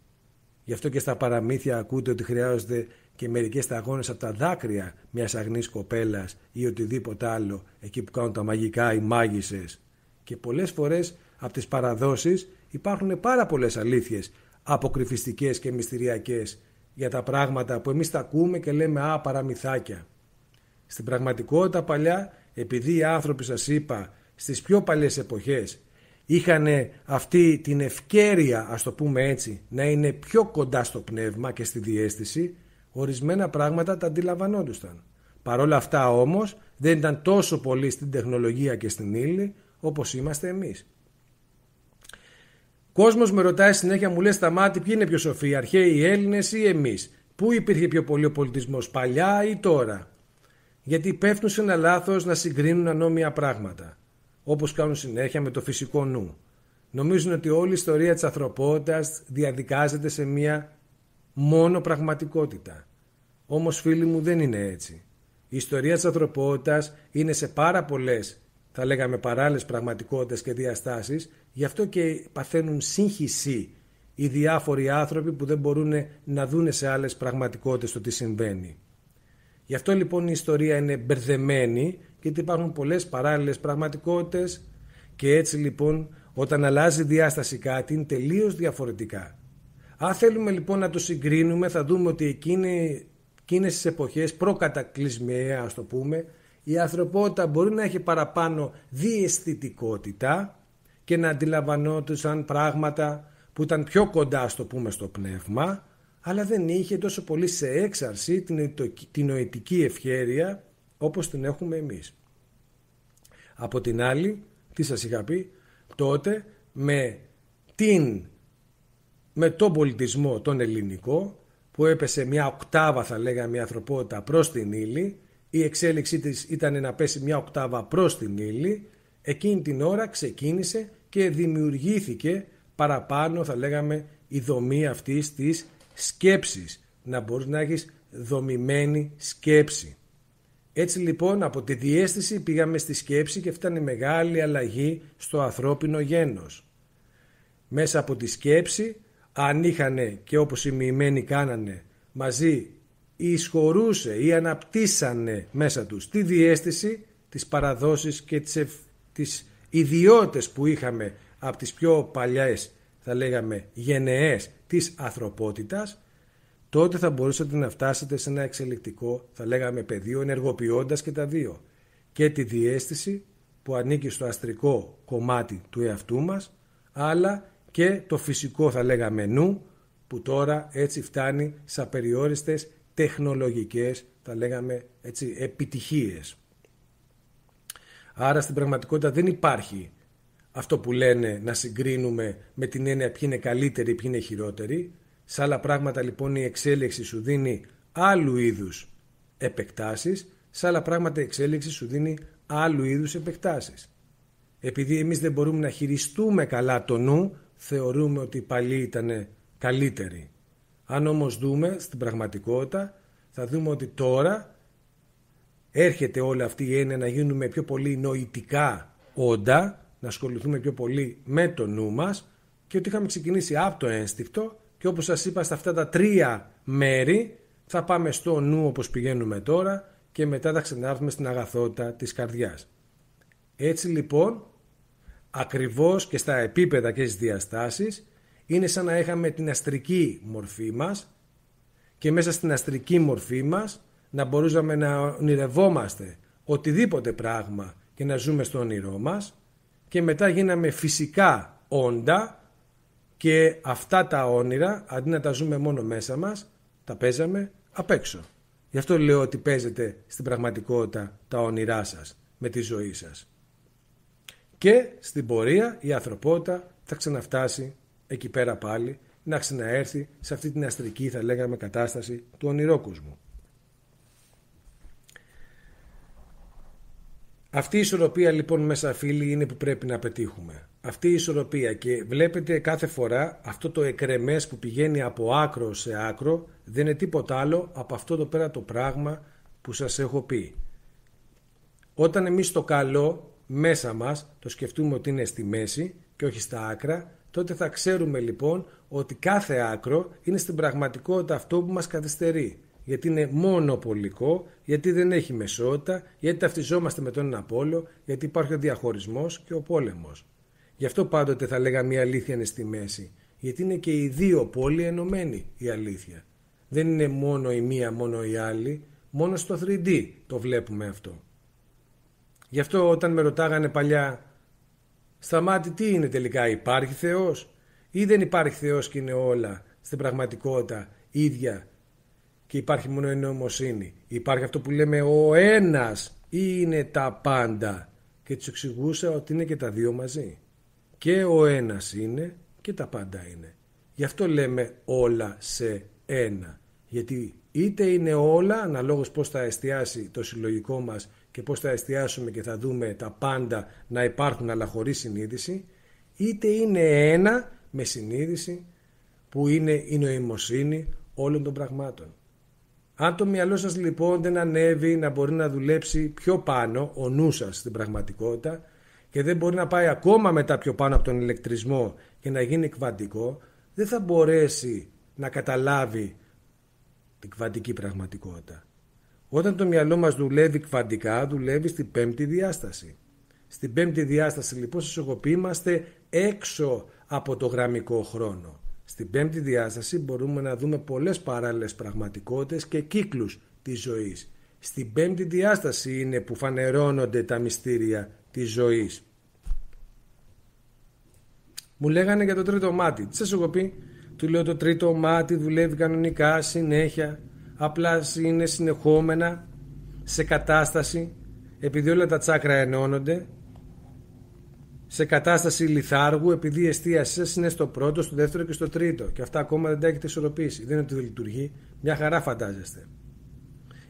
Γι' αυτό και στα παραμύθια ακούτε ότι χρειάζονται και μερικές σταγόνες από τα δάκρυα μιας αγνής κοπέλας ή οτιδήποτε άλλο εκεί που κάνουν τα μαγικά οι μάγισσες. Και πολλές φορές από τις παραδόσεις υπάρχουν πάρα πολλές αλήθειες αποκρυφιστικές και μυστηριακές για τα πράγματα που εμείς τα ακούμε και λέμε «Α, παραμυθάκια». Στην πραγματικότητα παλιά, επειδή οι άνθρωποι σας είπα στις πιο παλιές εποχές είχαν αυτή την ευκαιρία, ας το πούμε έτσι, να είναι πιο κοντά στο πνεύμα και στη διέστηση, ορισμένα πράγματα τα αντιλαμβανόντουσαν. Παρ' όλα αυτά όμως δεν ήταν τόσο πολύ στην τεχνολογία και στην ύλη όπως είμαστε εμείς. Κόσμος με ρωτάει συνέχεια, μου λε: μάτια ποιοι είναι πιο σοφοί, αρχαίοι οι Έλληνες ή εμείς. Πού υπήρχε πιο πολύ ο πολιτισμός, παλιά ή τώρα. Γιατί πέφτουν σε ένα λάθος να συγκρίνουν ανώμια πράγματα. Όπως κάνουν συνέχεια με το φυσικό νου. Νομίζουν ότι όλη η ιστορία της ανθρωπότητας διαδικάζεται σε μία μόνο πραγματικότητα. Όμως, φίλοι μου, δεν είναι έτσι. Η ιστορία της ανθρωπότητας είναι σε πάρα πολλές θα λέγαμε παράλληλες πραγματικότητες και διαστάσεις, γι' αυτό και παθαίνουν σύγχυση οι διάφοροι άνθρωποι που δεν μπορούν να δούνε σε άλλες πραγματικότητες το τι συμβαίνει. Γι' αυτό λοιπόν η ιστορία είναι μπερδεμένη γιατί υπάρχουν πολλές παράλληλες πραγματικότητες και έτσι λοιπόν όταν αλλάζει διάσταση κάτι είναι τελείως διαφορετικά. Αν θέλουμε λοιπόν να το συγκρίνουμε θα δούμε ότι εκείνες τις εποχές προκατακλυσμιαία ας το πούμε η ανθρωπότητα μπορεί να έχει παραπάνω διαισθητικότητα και να αντιλαμβανόντουσαν πράγματα που ήταν πιο κοντά στο πούμε στο πνεύμα αλλά δεν είχε τόσο πολύ σε έξαρση την, νοητική ευχέρεια όπως την έχουμε εμείς. Από την άλλη, τι σας είχα πει, τότε με, την, με τον πολιτισμό τον ελληνικό που έπεσε μια οκτάβα θα λέγαμε η ανθρωπότητα προς την ύλη η εξέλιξή της ήταν να πέσει μια οκτάβα προς την ύλη. Εκείνη την ώρα ξεκίνησε και δημιουργήθηκε παραπάνω θα λέγαμε η δομή αυτής της σκέψης. Να μπορείς να έχεις δομημένη σκέψη. Έτσι λοιπόν από τη διέστηση πήγαμε στη σκέψη και φτάνει μεγάλη αλλαγή στο ανθρώπινο γένος. Μέσα από τη σκέψη αν είχαν και όπως οι μοιημένοι κάνανε μαζί ισχωρούσε ή αναπτύσσανε μέσα τους τη διέστηση της παραδόσεις και τις, ευ... τις ιδιότητες που είχαμε από τις πιο παλιές θα λέγαμε γενεές της ανθρωπότητας τότε θα μπορούσατε να φτάσετε σε ένα εξελικτικό θα λέγαμε πεδίο ενεργοποιώντας και τα δύο και τη διέστηση που ανήκει στο αστρικό κομμάτι του εαυτού μας αλλά και το φυσικό θα λέγαμε νου που τώρα έτσι φτάνει σε απεριόριστες τεχνολογικές, θα λέγαμε έτσι, επιτυχίες. Άρα στην πραγματικότητα δεν υπάρχει αυτό που λένε να συγκρίνουμε με την έννοια ποιοι είναι καλύτεροι, ποιοι είναι χειρότεροι. Σε άλλα πράγματα λοιπόν η εξέλιξη σου δίνει άλλου είδους επεκτάσεις, σε άλλα πράγματα η εξέλιξη σου δίνει άλλου είδους επεκτάσεις. Επειδή εμείς δεν μπορούμε να χειριστούμε καλά το νου, θεωρούμε ότι οι παλιοί ήταν καλύτεροι. Αν όμως δούμε στην πραγματικότητα θα δούμε ότι τώρα έρχεται όλη αυτή η έννοια να γίνουμε πιο πολύ νοητικά όντα, να ασχοληθούμε πιο πολύ με το νου μας και ότι είχαμε ξεκινήσει από το ένστικτο και όπως σας είπα σε αυτά τα τρία μέρη θα πάμε στο νου όπως πηγαίνουμε τώρα και μετά θα ξανάρθουμε στην αγαθότητα της καρδιάς. Έτσι λοιπόν, ακριβώς και στα επίπεδα και στις διαστάσεις, είναι σαν να είχαμε την αστρική μορφή μας και μέσα στην αστρική μορφή μας να μπορούσαμε να ονειρευόμαστε οτιδήποτε πράγμα και να ζούμε στο όνειρό μας και μετά γίναμε φυσικά όντα και αυτά τα όνειρα αντί να τα ζούμε μόνο μέσα μας τα παίζαμε απ' έξω. Γι' αυτό λέω ότι παίζετε στην πραγματικότητα τα όνειρά σας με τη ζωή σας. Και στην πορεία η ανθρωπότητα θα ξαναφτάσει εκεί πέρα πάλι να ξαναέρθει σε αυτή την αστρική θα λέγαμε κατάσταση του ονειρόκοσμου. Αυτή η ισορροπία λοιπόν μέσα φίλοι είναι που πρέπει να πετύχουμε. Αυτή η ισορροπία και βλέπετε κάθε φορά αυτό το εκρεμές που πηγαίνει από άκρο σε άκρο δεν είναι τίποτα άλλο από αυτό το πέρα το πράγμα που σας έχω πει. Όταν εμείς το καλό μέσα μας το σκεφτούμε ότι είναι στη μέση και όχι στα άκρα Τότε θα ξέρουμε λοιπόν ότι κάθε άκρο είναι στην πραγματικότητα αυτό που μας καθυστερεί. Γιατί είναι μόνο πολικό, γιατί δεν έχει μεσότητα, γιατί ταυτιζόμαστε με τον ένα γιατί υπάρχει ο διαχωρισμός και ο πόλεμος. Γι' αυτό πάντοτε θα λέγαμε η αλήθεια είναι στη μέση. Γιατί είναι και οι δύο πόλοι ενωμένοι η αλήθεια. Δεν είναι μόνο η μία, μόνο η άλλη. Μόνο στο 3D το βλέπουμε αυτό. Γι' αυτό όταν με ρωτάγανε παλιά Σταμάτη τι είναι τελικά, υπάρχει Θεός ή δεν υπάρχει Θεός και είναι όλα στην πραγματικότητα ίδια και υπάρχει μόνο η νοημοσύνη. Υπάρχει αυτό που λέμε ο ένας ή είναι τα πάντα και τους εξηγούσα ότι είναι και τα δύο μαζί. Και ο ένας είναι και τα πάντα είναι. Γι' αυτό λέμε όλα σε ένα. Γιατί είτε είναι όλα, αναλόγως πώς θα εστιάσει το συλλογικό μας και πώς θα εστιάσουμε και θα δούμε τα πάντα να υπάρχουν αλλά χωρίς συνείδηση είτε είναι ένα με συνείδηση που είναι η νοημοσύνη όλων των πραγμάτων. Αν το μυαλό σας λοιπόν δεν ανέβει να μπορεί να δουλέψει πιο πάνω ο νους σας στην πραγματικότητα και δεν μπορεί να πάει ακόμα μετά πιο πάνω από τον ηλεκτρισμό και να γίνει κβαντικό δεν θα μπορέσει να καταλάβει την κβαντική πραγματικότητα. Όταν το μυαλό μας δουλεύει κβαντικά, δουλεύει στην πέμπτη διάσταση. Στην πέμπτη διάσταση λοιπόν είμαστε έξω από το γραμμικό χρόνο. Στην πέμπτη διάσταση μπορούμε να δούμε πολλές παράλληλες πραγματικότητες και κύκλους της ζωής. Στην πέμπτη διάσταση είναι που φανερώνονται τα μυστήρια της ζωής. Μου λέγανε για το τρίτο μάτι. Τι σας έχω πει. Του λέω το τρίτο μάτι δουλεύει κανονικά συνέχεια απλά είναι συνεχόμενα σε κατάσταση επειδή όλα τα τσάκρα ενώνονται σε κατάσταση λιθάργου επειδή η εστίαση σας είναι στο πρώτο, στο δεύτερο και στο τρίτο και αυτά ακόμα δεν τα έχετε ισορροπήσει δεν είναι ότι δεν λειτουργεί, μια χαρά φαντάζεστε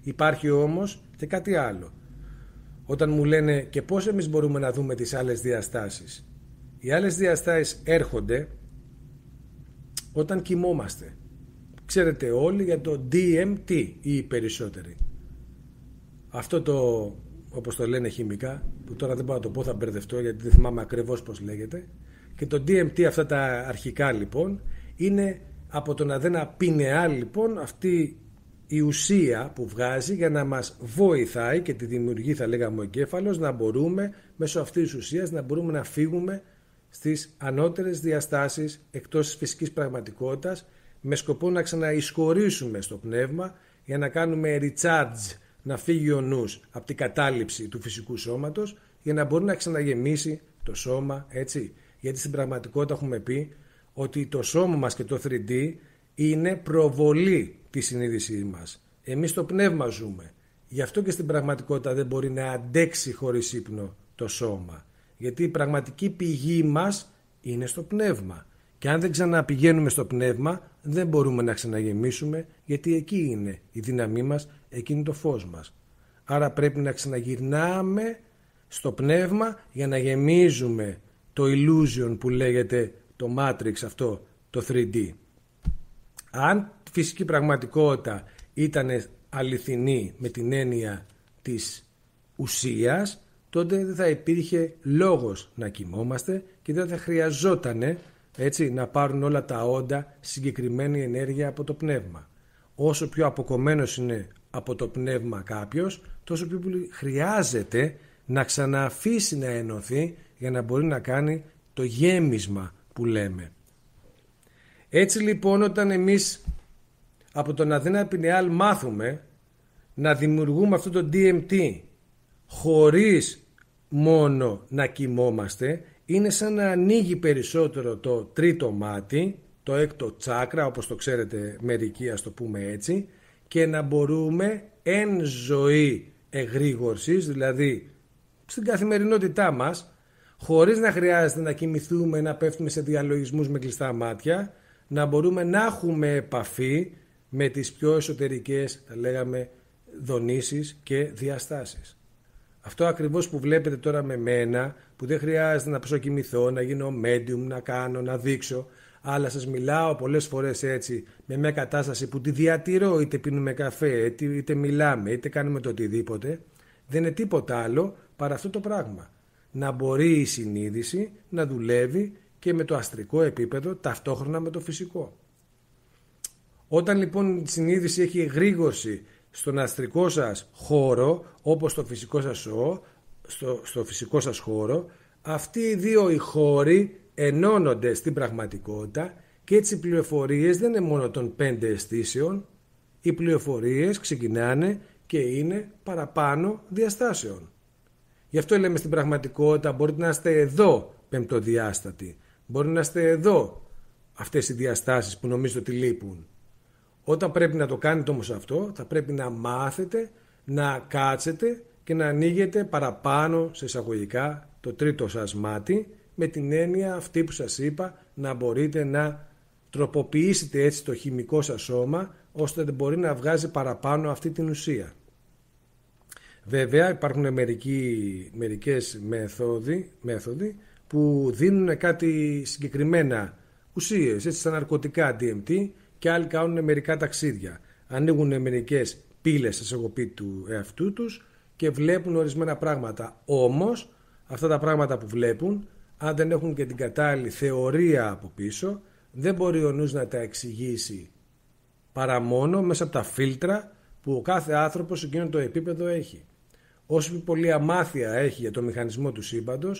υπάρχει όμως και κάτι άλλο όταν μου λένε και πώς εμείς μπορούμε να δούμε τις άλλες διαστάσεις οι άλλες διαστάσεις έρχονται όταν κοιμόμαστε Ξέρετε όλοι για το DMT ή οι περισσότεροι. Αυτό το, όπως το λένε χημικά, που τώρα δεν μπορώ να το πω, θα μπερδευτώ γιατί δεν θυμάμαι ακριβώς πώς λέγεται. Και το DMT αυτά τα αρχικά λοιπόν είναι από το να αδένα πινεά λοιπόν αυτή η ουσία που βγάζει για να μας βοηθάει και τη δημιουργεί θα λέγαμε ο εγκέφαλος να μπορούμε μέσω αυτής της ουσίας να μπορούμε να φύγουμε στις ανώτερες διαστάσεις εκτός της φυσικής πραγματικότητας με σκοπό να ξαναεισχωρήσουμε στο πνεύμα για να κάνουμε recharge, να φύγει ο νους από την κατάληψη του φυσικού σώματος για να μπορεί να ξαναγεμίσει το σώμα, έτσι. Γιατί στην πραγματικότητα έχουμε πει ότι το σώμα μας και το 3D είναι προβολή της συνείδησής μας. Εμείς το πνεύμα ζούμε. Γι' αυτό και στην πραγματικότητα δεν μπορεί να αντέξει χωρίς ύπνο το σώμα. Γιατί η πραγματική πηγή μας είναι στο πνεύμα. Και αν δεν ξαναπηγαίνουμε στο πνεύμα, δεν μπορούμε να ξαναγεμίσουμε, γιατί εκεί είναι η δύναμή μας, εκεί είναι το φως μας. Άρα πρέπει να ξαναγυρνάμε στο πνεύμα για να γεμίζουμε το illusion που λέγεται το Matrix αυτό, το 3D. Αν φυσική πραγματικότητα ήταν αληθινή με την έννοια της ουσίας, τότε δεν θα υπήρχε λόγος να κοιμόμαστε και δεν θα χρειαζόταν έτσι να πάρουν όλα τα όντα συγκεκριμένη ενέργεια από το πνεύμα. Όσο πιο αποκομμένος είναι από το πνεύμα κάποιος, τόσο πιο χρειάζεται να ξανααφήσει να ενωθεί για να μπορεί να κάνει το γέμισμα που λέμε. Έτσι λοιπόν όταν εμείς από τον Αδένα Πινεάλ μάθουμε να δημιουργούμε αυτό το DMT χωρίς μόνο να κοιμόμαστε είναι σαν να ανοίγει περισσότερο το τρίτο μάτι, το έκτο τσάκρα, όπως το ξέρετε μερικοί ας το πούμε έτσι, και να μπορούμε εν ζωή εγρήγορσης, δηλαδή στην καθημερινότητά μας, χωρίς να χρειάζεται να κοιμηθούμε, να πέφτουμε σε διαλογισμούς με κλειστά μάτια, να μπορούμε να έχουμε επαφή με τις πιο εσωτερικές, θα λέγαμε, δονήσεις και διαστάσεις. Αυτό ακριβώς που βλέπετε τώρα με μένα που δεν χρειάζεται να ψοκοιμηθώ, να γίνω medium, να κάνω, να δείξω. Αλλά σας μιλάω πολλές φορές έτσι με μια κατάσταση που τη διατηρώ είτε πίνουμε καφέ, είτε μιλάμε, είτε κάνουμε το οτιδήποτε. Δεν είναι τίποτα άλλο παρά αυτό το πράγμα. Να μπορεί η συνείδηση να δουλεύει και με το αστρικό επίπεδο ταυτόχρονα με το φυσικό. Όταν λοιπόν η συνείδηση έχει γρήγορση στον αστρικό σας χώρο όπως το φυσικό σας σώο στο, στο φυσικό σας χώρο, αυτοί οι δύο χώροι ενώνονται στην πραγματικότητα και έτσι οι πληροφορίες δεν είναι μόνο των πέντε αισθήσεων, οι πληροφορίες ξεκινάνε και είναι παραπάνω διαστάσεων. Γι' αυτό λέμε στην πραγματικότητα μπορείτε να είστε εδώ πεμπτοδιάστατοι, μπορεί να είστε εδώ αυτές οι διαστάσεις που νομίζετε ότι λείπουν. Όταν πρέπει να το κάνετε όμως αυτό, θα πρέπει να μάθετε, να κάτσετε και να ανοίγετε παραπάνω σε εισαγωγικά το τρίτο σας μάτι με την έννοια αυτή που σας είπα να μπορείτε να τροποποιήσετε έτσι το χημικό σας σώμα ώστε να μπορεί να βγάζει παραπάνω αυτή την ουσία. Βέβαια υπάρχουν μερικοί, μερικές μέθοδοι, μέθοδοι που δίνουν κάτι συγκεκριμένα ουσίες, έτσι σαν ναρκωτικά DMT και άλλοι κάνουν μερικά ταξίδια. Ανοίγουν μερικές πύλες, σας έχω του εαυτού τους και βλέπουν ορισμένα πράγματα. Όμως αυτά τα πράγματα που βλέπουν αν δεν έχουν και την κατάλληλη θεωρία από πίσω δεν μπορεί ο νους να τα εξηγήσει παρά μόνο μέσα από τα φίλτρα που ο κάθε άνθρωπος σε εκείνο το επίπεδο έχει. Όσο πιο πολύ αμάθεια έχει για το μηχανισμό του σύμπαντος,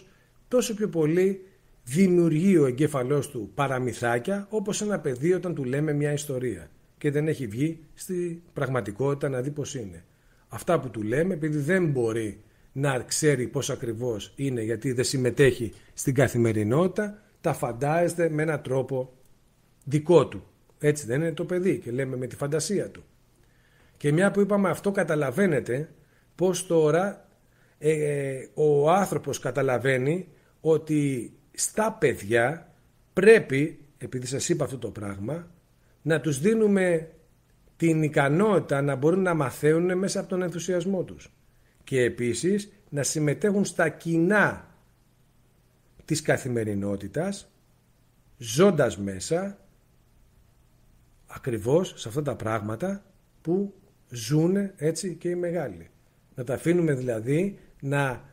τόσο πιο πολύ δημιουργεί ο εγκέφαλός του παραμυθάκια όπως ένα παιδί όταν του λέμε μια ιστορία και δεν έχει βγει στην πραγματικότητα να δει πώς είναι αυτά που του λέμε επειδή δεν μπορεί να ξέρει πώς ακριβώς είναι γιατί δεν συμμετέχει στην καθημερινότητα τα φαντάζεται με έναν τρόπο δικό του. Έτσι δεν είναι το παιδί και λέμε με τη φαντασία του. Και μια που είπαμε αυτό καταλαβαίνετε πως τώρα ε, ε, ο άνθρωπος καταλαβαίνει ότι στα παιδιά πρέπει, επειδή σας είπα αυτό το πράγμα, να τους δίνουμε την ικανότητα να μπορούν να μαθαίνουν μέσα από τον ενθουσιασμό τους και επίσης να συμμετέχουν στα κοινά της καθημερινότητας ζώντας μέσα ακριβώς σε αυτά τα πράγματα που ζουν έτσι και οι μεγάλοι. Να τα αφήνουμε δηλαδή να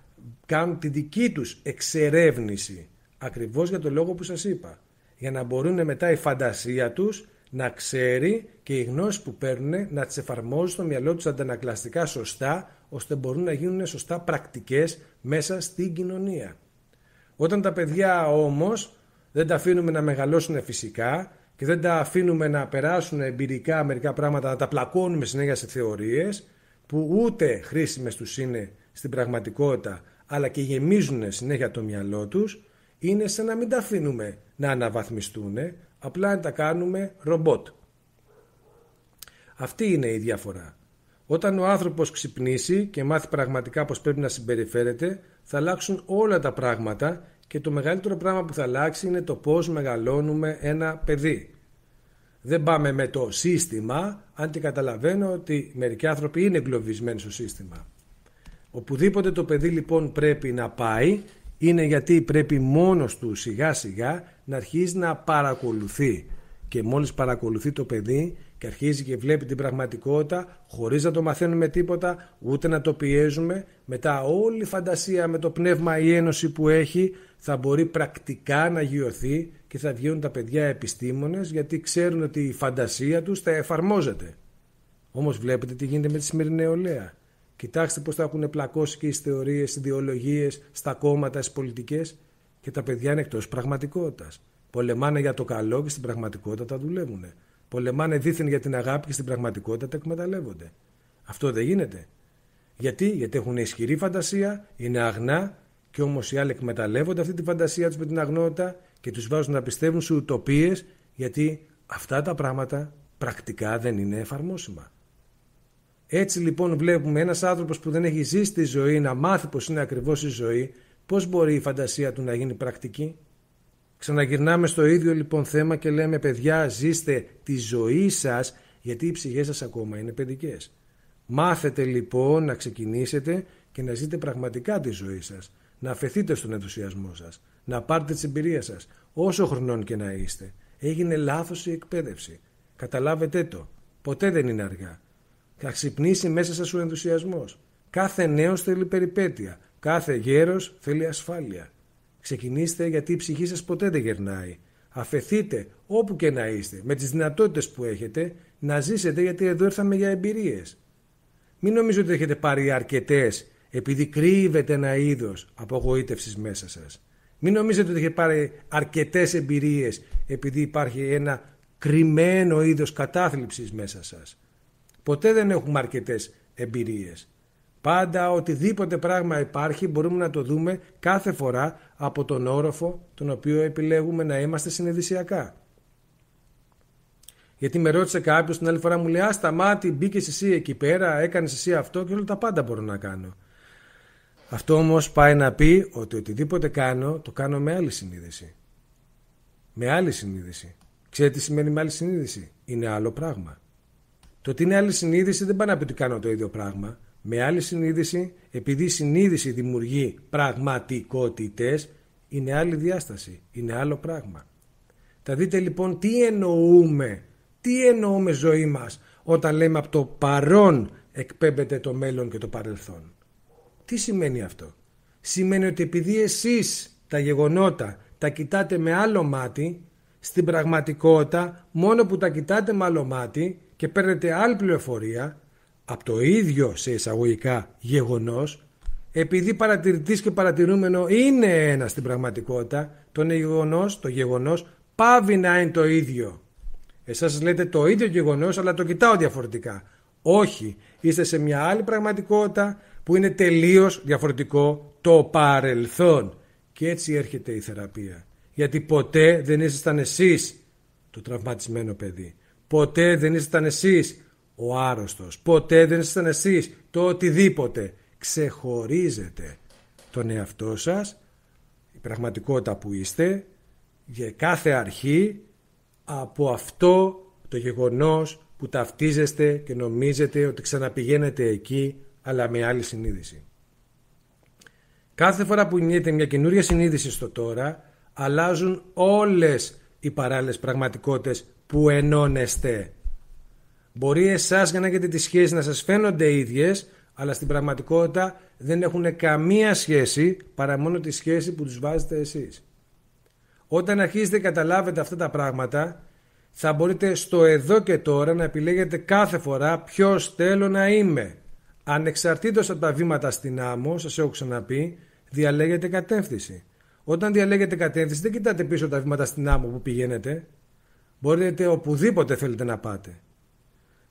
κάνουν τη δική τους εξερεύνηση ακριβώς για το λόγο που σας είπα για να μπορούν μετά η φαντασία τους να ξέρει και οι γνώσεις που παίρνουν να τις εφαρμόζει στο μυαλό τους αντανακλαστικά σωστά ώστε μπορούν να γίνουν σωστά πρακτικές μέσα στην κοινωνία. Όταν τα παιδιά όμως δεν τα αφήνουμε να μεγαλώσουν φυσικά και δεν τα αφήνουμε να περάσουν εμπειρικά μερικά πράγματα, να τα πλακώνουμε συνέχεια σε θεωρίες που ούτε χρήσιμες τους είναι στην πραγματικότητα αλλά και γεμίζουν συνέχεια το μυαλό τους, είναι σαν να μην τα αφήνουμε να αναβαθμιστούν, Απλά να τα κάνουμε ρομπότ. Αυτή είναι η διαφορά. Όταν ο άνθρωπος ξυπνήσει και μάθει πραγματικά πως πρέπει να συμπεριφέρεται, θα αλλάξουν όλα τα πράγματα και το μεγαλύτερο πράγμα που θα αλλάξει είναι το πώς μεγαλώνουμε ένα παιδί. Δεν πάμε με το σύστημα, αν και καταλαβαίνω ότι μερικοί άνθρωποι είναι εγκλωβισμένοι στο σύστημα. Οπουδήποτε το παιδί λοιπόν πρέπει να πάει, είναι γιατί πρέπει μόνος του σιγά σιγά να αρχίζει να παρακολουθεί. Και μόλις παρακολουθεί το παιδί και αρχίζει και βλέπει την πραγματικότητα χωρίς να το μαθαίνουμε τίποτα, ούτε να το πιέζουμε, μετά όλη η φαντασία με το πνεύμα η ένωση που έχει θα μπορεί πρακτικά να γιωθεί και θα βγαίνουν τα παιδιά επιστήμονες γιατί ξέρουν ότι η φαντασία τους θα εφαρμόζεται. Όμως βλέπετε τι γίνεται με τη σημερινή νεολαία. Κοιτάξτε πώς θα έχουν πλακώσει και οι θεωρίες, οι ιδεολογίες, στα κόμματα, στις πολιτικές. Και τα παιδιά είναι εκτός πραγματικότητας. Πολεμάνε για το καλό και στην πραγματικότητα τα δουλεύουν. Πολεμάνε δίθεν για την αγάπη και στην πραγματικότητα τα εκμεταλλεύονται. Αυτό δεν γίνεται. Γιατί, Γιατί έχουν ισχυρή φαντασία, είναι αγνά και όμως οι άλλοι εκμεταλλεύονται αυτή τη φαντασία τους με την αγνότητα και τους βάζουν να πιστεύουν σε ουτοπίες γιατί αυτά τα πράγματα πρακτικά δεν είναι εφαρμόσιμα. Έτσι λοιπόν βλέπουμε ένας άνθρωπος που δεν έχει ζήσει τη ζωή να μάθει πώ είναι ακριβώς η ζωή πώς μπορεί η φαντασία του να γίνει πρακτική. Ξαναγυρνάμε στο ίδιο λοιπόν θέμα και λέμε παιδιά ζήστε τη ζωή σας γιατί οι ψυχές σας ακόμα είναι παιδικές. Μάθετε λοιπόν να ξεκινήσετε και να ζείτε πραγματικά τη ζωή σας. Να αφαιθείτε στον ενθουσιασμό σας. Να πάρετε τις εμπειρίες σας. Όσο χρονών και να είστε. Έγινε λάθος η εκπαίδευση. Καταλάβετε το. Ποτέ δεν είναι αργά. Θα ξυπνήσει μέσα σας ο ενθουσιασμός. Κάθε νέος θέλει περιπέτεια. Κάθε γέρος θέλει ασφάλεια. Ξεκινήστε γιατί η ψυχή σας ποτέ δεν γερνάει. Αφεθείτε όπου και να είστε, με τις δυνατότητες που έχετε, να ζήσετε γιατί εδώ ήρθαμε για εμπειρίες. Μην νομίζετε ότι έχετε πάρει αρκετές επειδή κρύβεται ένα είδος απογοήτευσης μέσα σας. Μην νομίζετε ότι έχετε πάρει αρκετές εμπειρίες επειδή υπάρχει ένα κρυμμένο είδος κατάθλιψης μέσα σας. Ποτέ δεν έχουμε αρκετές εμπειρίες. Πάντα οτιδήποτε πράγμα υπάρχει μπορούμε να το δούμε κάθε φορά από τον όροφο τον οποίο επιλέγουμε να είμαστε συνειδησιακά. Γιατί με ρώτησε κάποιος την άλλη φορά μου λέει Α, σταμάτη, μπήκες εσύ εκεί πέρα, έκανες εσύ αυτό και όλα τα πάντα μπορώ να κάνω. Αυτό όμως πάει να πει ότι οτιδήποτε κάνω, το κάνω με άλλη συνείδηση. Με άλλη συνείδηση. Ξέρετε τι σημαίνει με άλλη συνείδηση. Είναι άλλο πράγμα. Το ότι είναι άλλη συνείδηση δεν πάει να πει ότι κάνω το ίδιο πράγμα με άλλη συνείδηση, επειδή η συνείδηση δημιουργεί πραγματικότητες, είναι άλλη διάσταση, είναι άλλο πράγμα. Θα δείτε λοιπόν τι εννοούμε, τι εννοούμε ζωή μας όταν λέμε από το παρόν εκπέμπεται το μέλλον και το παρελθόν. Τι σημαίνει αυτό. Σημαίνει ότι επειδή εσείς τα γεγονότα τα κοιτάτε με άλλο μάτι, στην πραγματικότητα μόνο που τα κοιτάτε με άλλο μάτι και παίρνετε άλλη πληροφορία, από το ίδιο σε εισαγωγικά γεγονός επειδή παρατηρητής και παρατηρούμενο είναι ένα στην πραγματικότητα το γεγονός, το γεγονός πάβει να είναι το ίδιο. Εσάς λέτε το ίδιο γεγονός αλλά το κοιτάω διαφορετικά. Όχι, είστε σε μια άλλη πραγματικότητα που είναι τελείως διαφορετικό το παρελθόν. Και έτσι έρχεται η θεραπεία. Γιατί ποτέ δεν ήσασταν εσείς το τραυματισμένο παιδί. Ποτέ δεν ήσασταν εσείς ο άρρωστος. Ποτέ δεν ήσασταν εσείς το οτιδήποτε. Ξεχωρίζετε τον εαυτό σας, η πραγματικότητα που είστε, για κάθε αρχή από αυτό το γεγονός που ταυτίζεστε και νομίζετε ότι ξαναπηγαίνετε εκεί αλλά με άλλη συνείδηση. Κάθε φορά που γίνεται μια καινούρια συνείδηση στο τώρα αλλάζουν όλες οι παράλληλες πραγματικότητες που ενώνεστε. Μπορεί εσάς για να έχετε τις σχέσεις να σας φαίνονται ίδιες, αλλά στην πραγματικότητα δεν έχουν καμία σχέση παρά μόνο τη σχέση που τους βάζετε εσείς. Όταν αρχίζετε να καταλάβετε αυτά τα πράγματα, θα μπορείτε στο εδώ και τώρα να επιλέγετε κάθε φορά ποιος θέλω να είμαι. Ανεξαρτήτως από τα βήματα στην άμμο, σας έχω ξαναπεί, διαλέγετε κατεύθυνση. Όταν διαλέγετε κατεύθυνση δεν κοιτάτε πίσω τα βήματα στην άμμο που πηγαίνετε. Μπορείτε οπουδήποτε θέλετε να πάτε.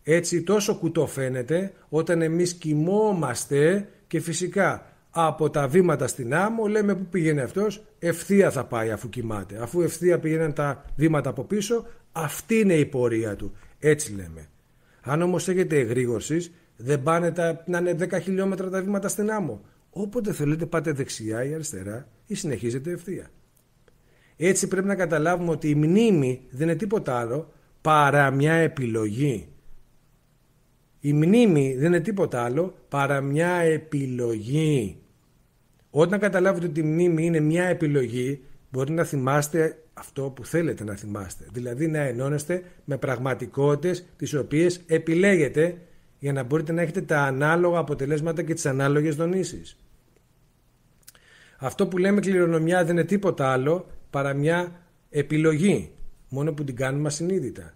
Έτσι τόσο κουτό φαίνεται όταν εμείς κοιμόμαστε και φυσικά από τα βήματα στην άμμο λέμε που πήγαινε αυτός, ευθεία θα πάει αφού κοιμάται. Αφού ευθεία πήγαιναν τα βήματα από πίσω, αυτή είναι η πορεία του. Έτσι λέμε. Αν όμως έχετε εγρήγορσης, δεν πάνε τα, να είναι 10 χιλιόμετρα τα βήματα στην άμμο. Όποτε θέλετε πάτε δεξιά ή αριστερά ή συνεχίζετε ευθεία. Έτσι πρέπει να καταλάβουμε ότι η μνήμη δεν είναι τίποτα άλλο παρά μια επιλογή. Η μνήμη δεν είναι τίποτα άλλο παρά μια επιλογή. Όταν καταλάβετε ότι η μνήμη είναι μια επιλογή, μπορείτε να θυμάστε αυτό που θέλετε να θυμάστε. Δηλαδή να ενώνεστε με πραγματικότητες τις οποίες επιλέγετε για να μπορείτε να έχετε τα ανάλογα αποτελέσματα και τις ανάλογες δονήσεις. Αυτό που λέμε κληρονομιά δεν είναι τίποτα άλλο παρά μια επιλογή, μόνο που την κάνουμε ασυνείδητα.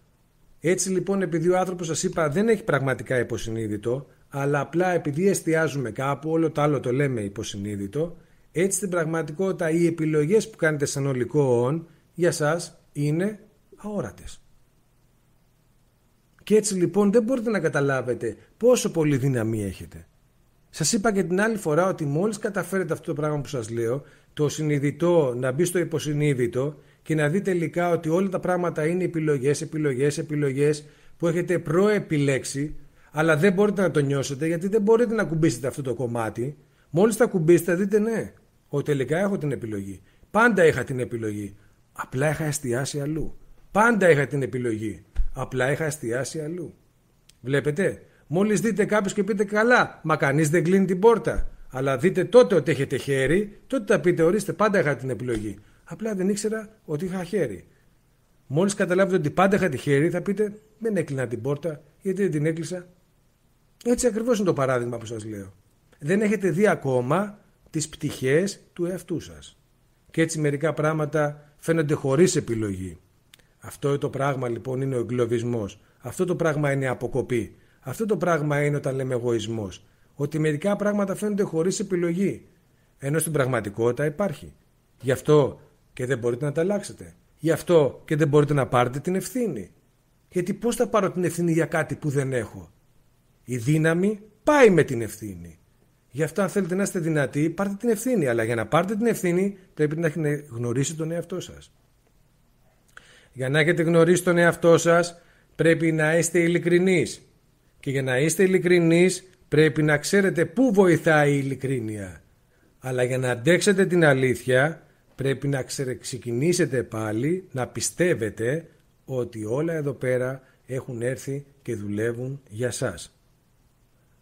Έτσι λοιπόν επειδή ο άνθρωπος σας είπα δεν έχει πραγματικά υποσυνείδητο αλλά απλά επειδή εστιάζουμε κάπου όλο το άλλο το λέμε υποσυνείδητο έτσι στην πραγματικότητα οι επιλογές που κάνετε σαν ολικό όν για σας είναι αόρατες. Και έτσι λοιπόν δεν μπορείτε να καταλάβετε πόσο πολύ δύναμη έχετε. Σας είπα και την άλλη φορά ότι μόλις καταφέρετε αυτό το πράγμα που σας λέω, το συνειδητό να μπει στο υποσυνείδητο και να δει τελικά ότι όλα τα πράγματα είναι επιλογές, επιλογές, επιλογές που έχετε προεπιλέξει αλλά δεν μπορείτε να το νιώσετε γιατί δεν μπορείτε να κουμπίσετε αυτό το κομμάτι. Μόλις τα κουμπίσετε θα δείτε ναι, ότι τελικά έχω την επιλογή. Πάντα είχα την επιλογή. Απλά είχα εστιάσει αλλού. Πάντα είχα την επιλογή. Απλά είχα εστιάσει αλλού. Βλέπετε, μόλις δείτε κάποιος και πείτε καλά, μα κανείς δεν κλείνει την πόρτα. Αλλά δείτε τότε ότι έχετε χέρι, τότε τα πείτε ορίστε πάντα είχα την επιλογή. Απλά δεν ήξερα ότι είχα χέρι. Μόλις καταλάβετε ότι πάντα είχα τη χέρι, θα πείτε δεν έκλεινα την πόρτα, γιατί δεν την έκλεισα. Έτσι ακριβώς είναι το παράδειγμα που σας λέω. Δεν έχετε δει ακόμα τις πτυχές του εαυτού σας. Και έτσι μερικά πράγματα φαίνονται χωρίς επιλογή. Αυτό το πράγμα λοιπόν είναι ο εγκλωβισμός. Αυτό το πράγμα είναι η αποκοπή. Αυτό το πράγμα είναι όταν λέμε εγωισμός. Ότι μερικά πράγματα φαίνονται χωρίς επιλογή. Ενώ στην πραγματικότητα υπάρχει. Γι' αυτό και δεν μπορείτε να τα αλλάξετε. Γι' αυτό και δεν μπορείτε να πάρετε την ευθύνη. Γιατί πώς θα πάρω την ευθύνη για κάτι που δεν έχω. Η δύναμη πάει με την ευθύνη. Γι' αυτό αν θέλετε να είστε δυνατοί πάρτε την ευθύνη. Αλλά για να πάρετε την ευθύνη πρέπει να έχετε γνωρίσει τον εαυτό σας. Για να έχετε γνωρίσει τον εαυτό σας πρέπει να είστε ειλικρινείς. Και για να είστε ειλικρινείς πρέπει να ξέρετε πού βοηθάει η ειλικρίνεια. Αλλά για να αντέξετε την αλήθεια πρέπει να ξεκινήσετε πάλι να πιστεύετε ότι όλα εδώ πέρα έχουν έρθει και δουλεύουν για σας.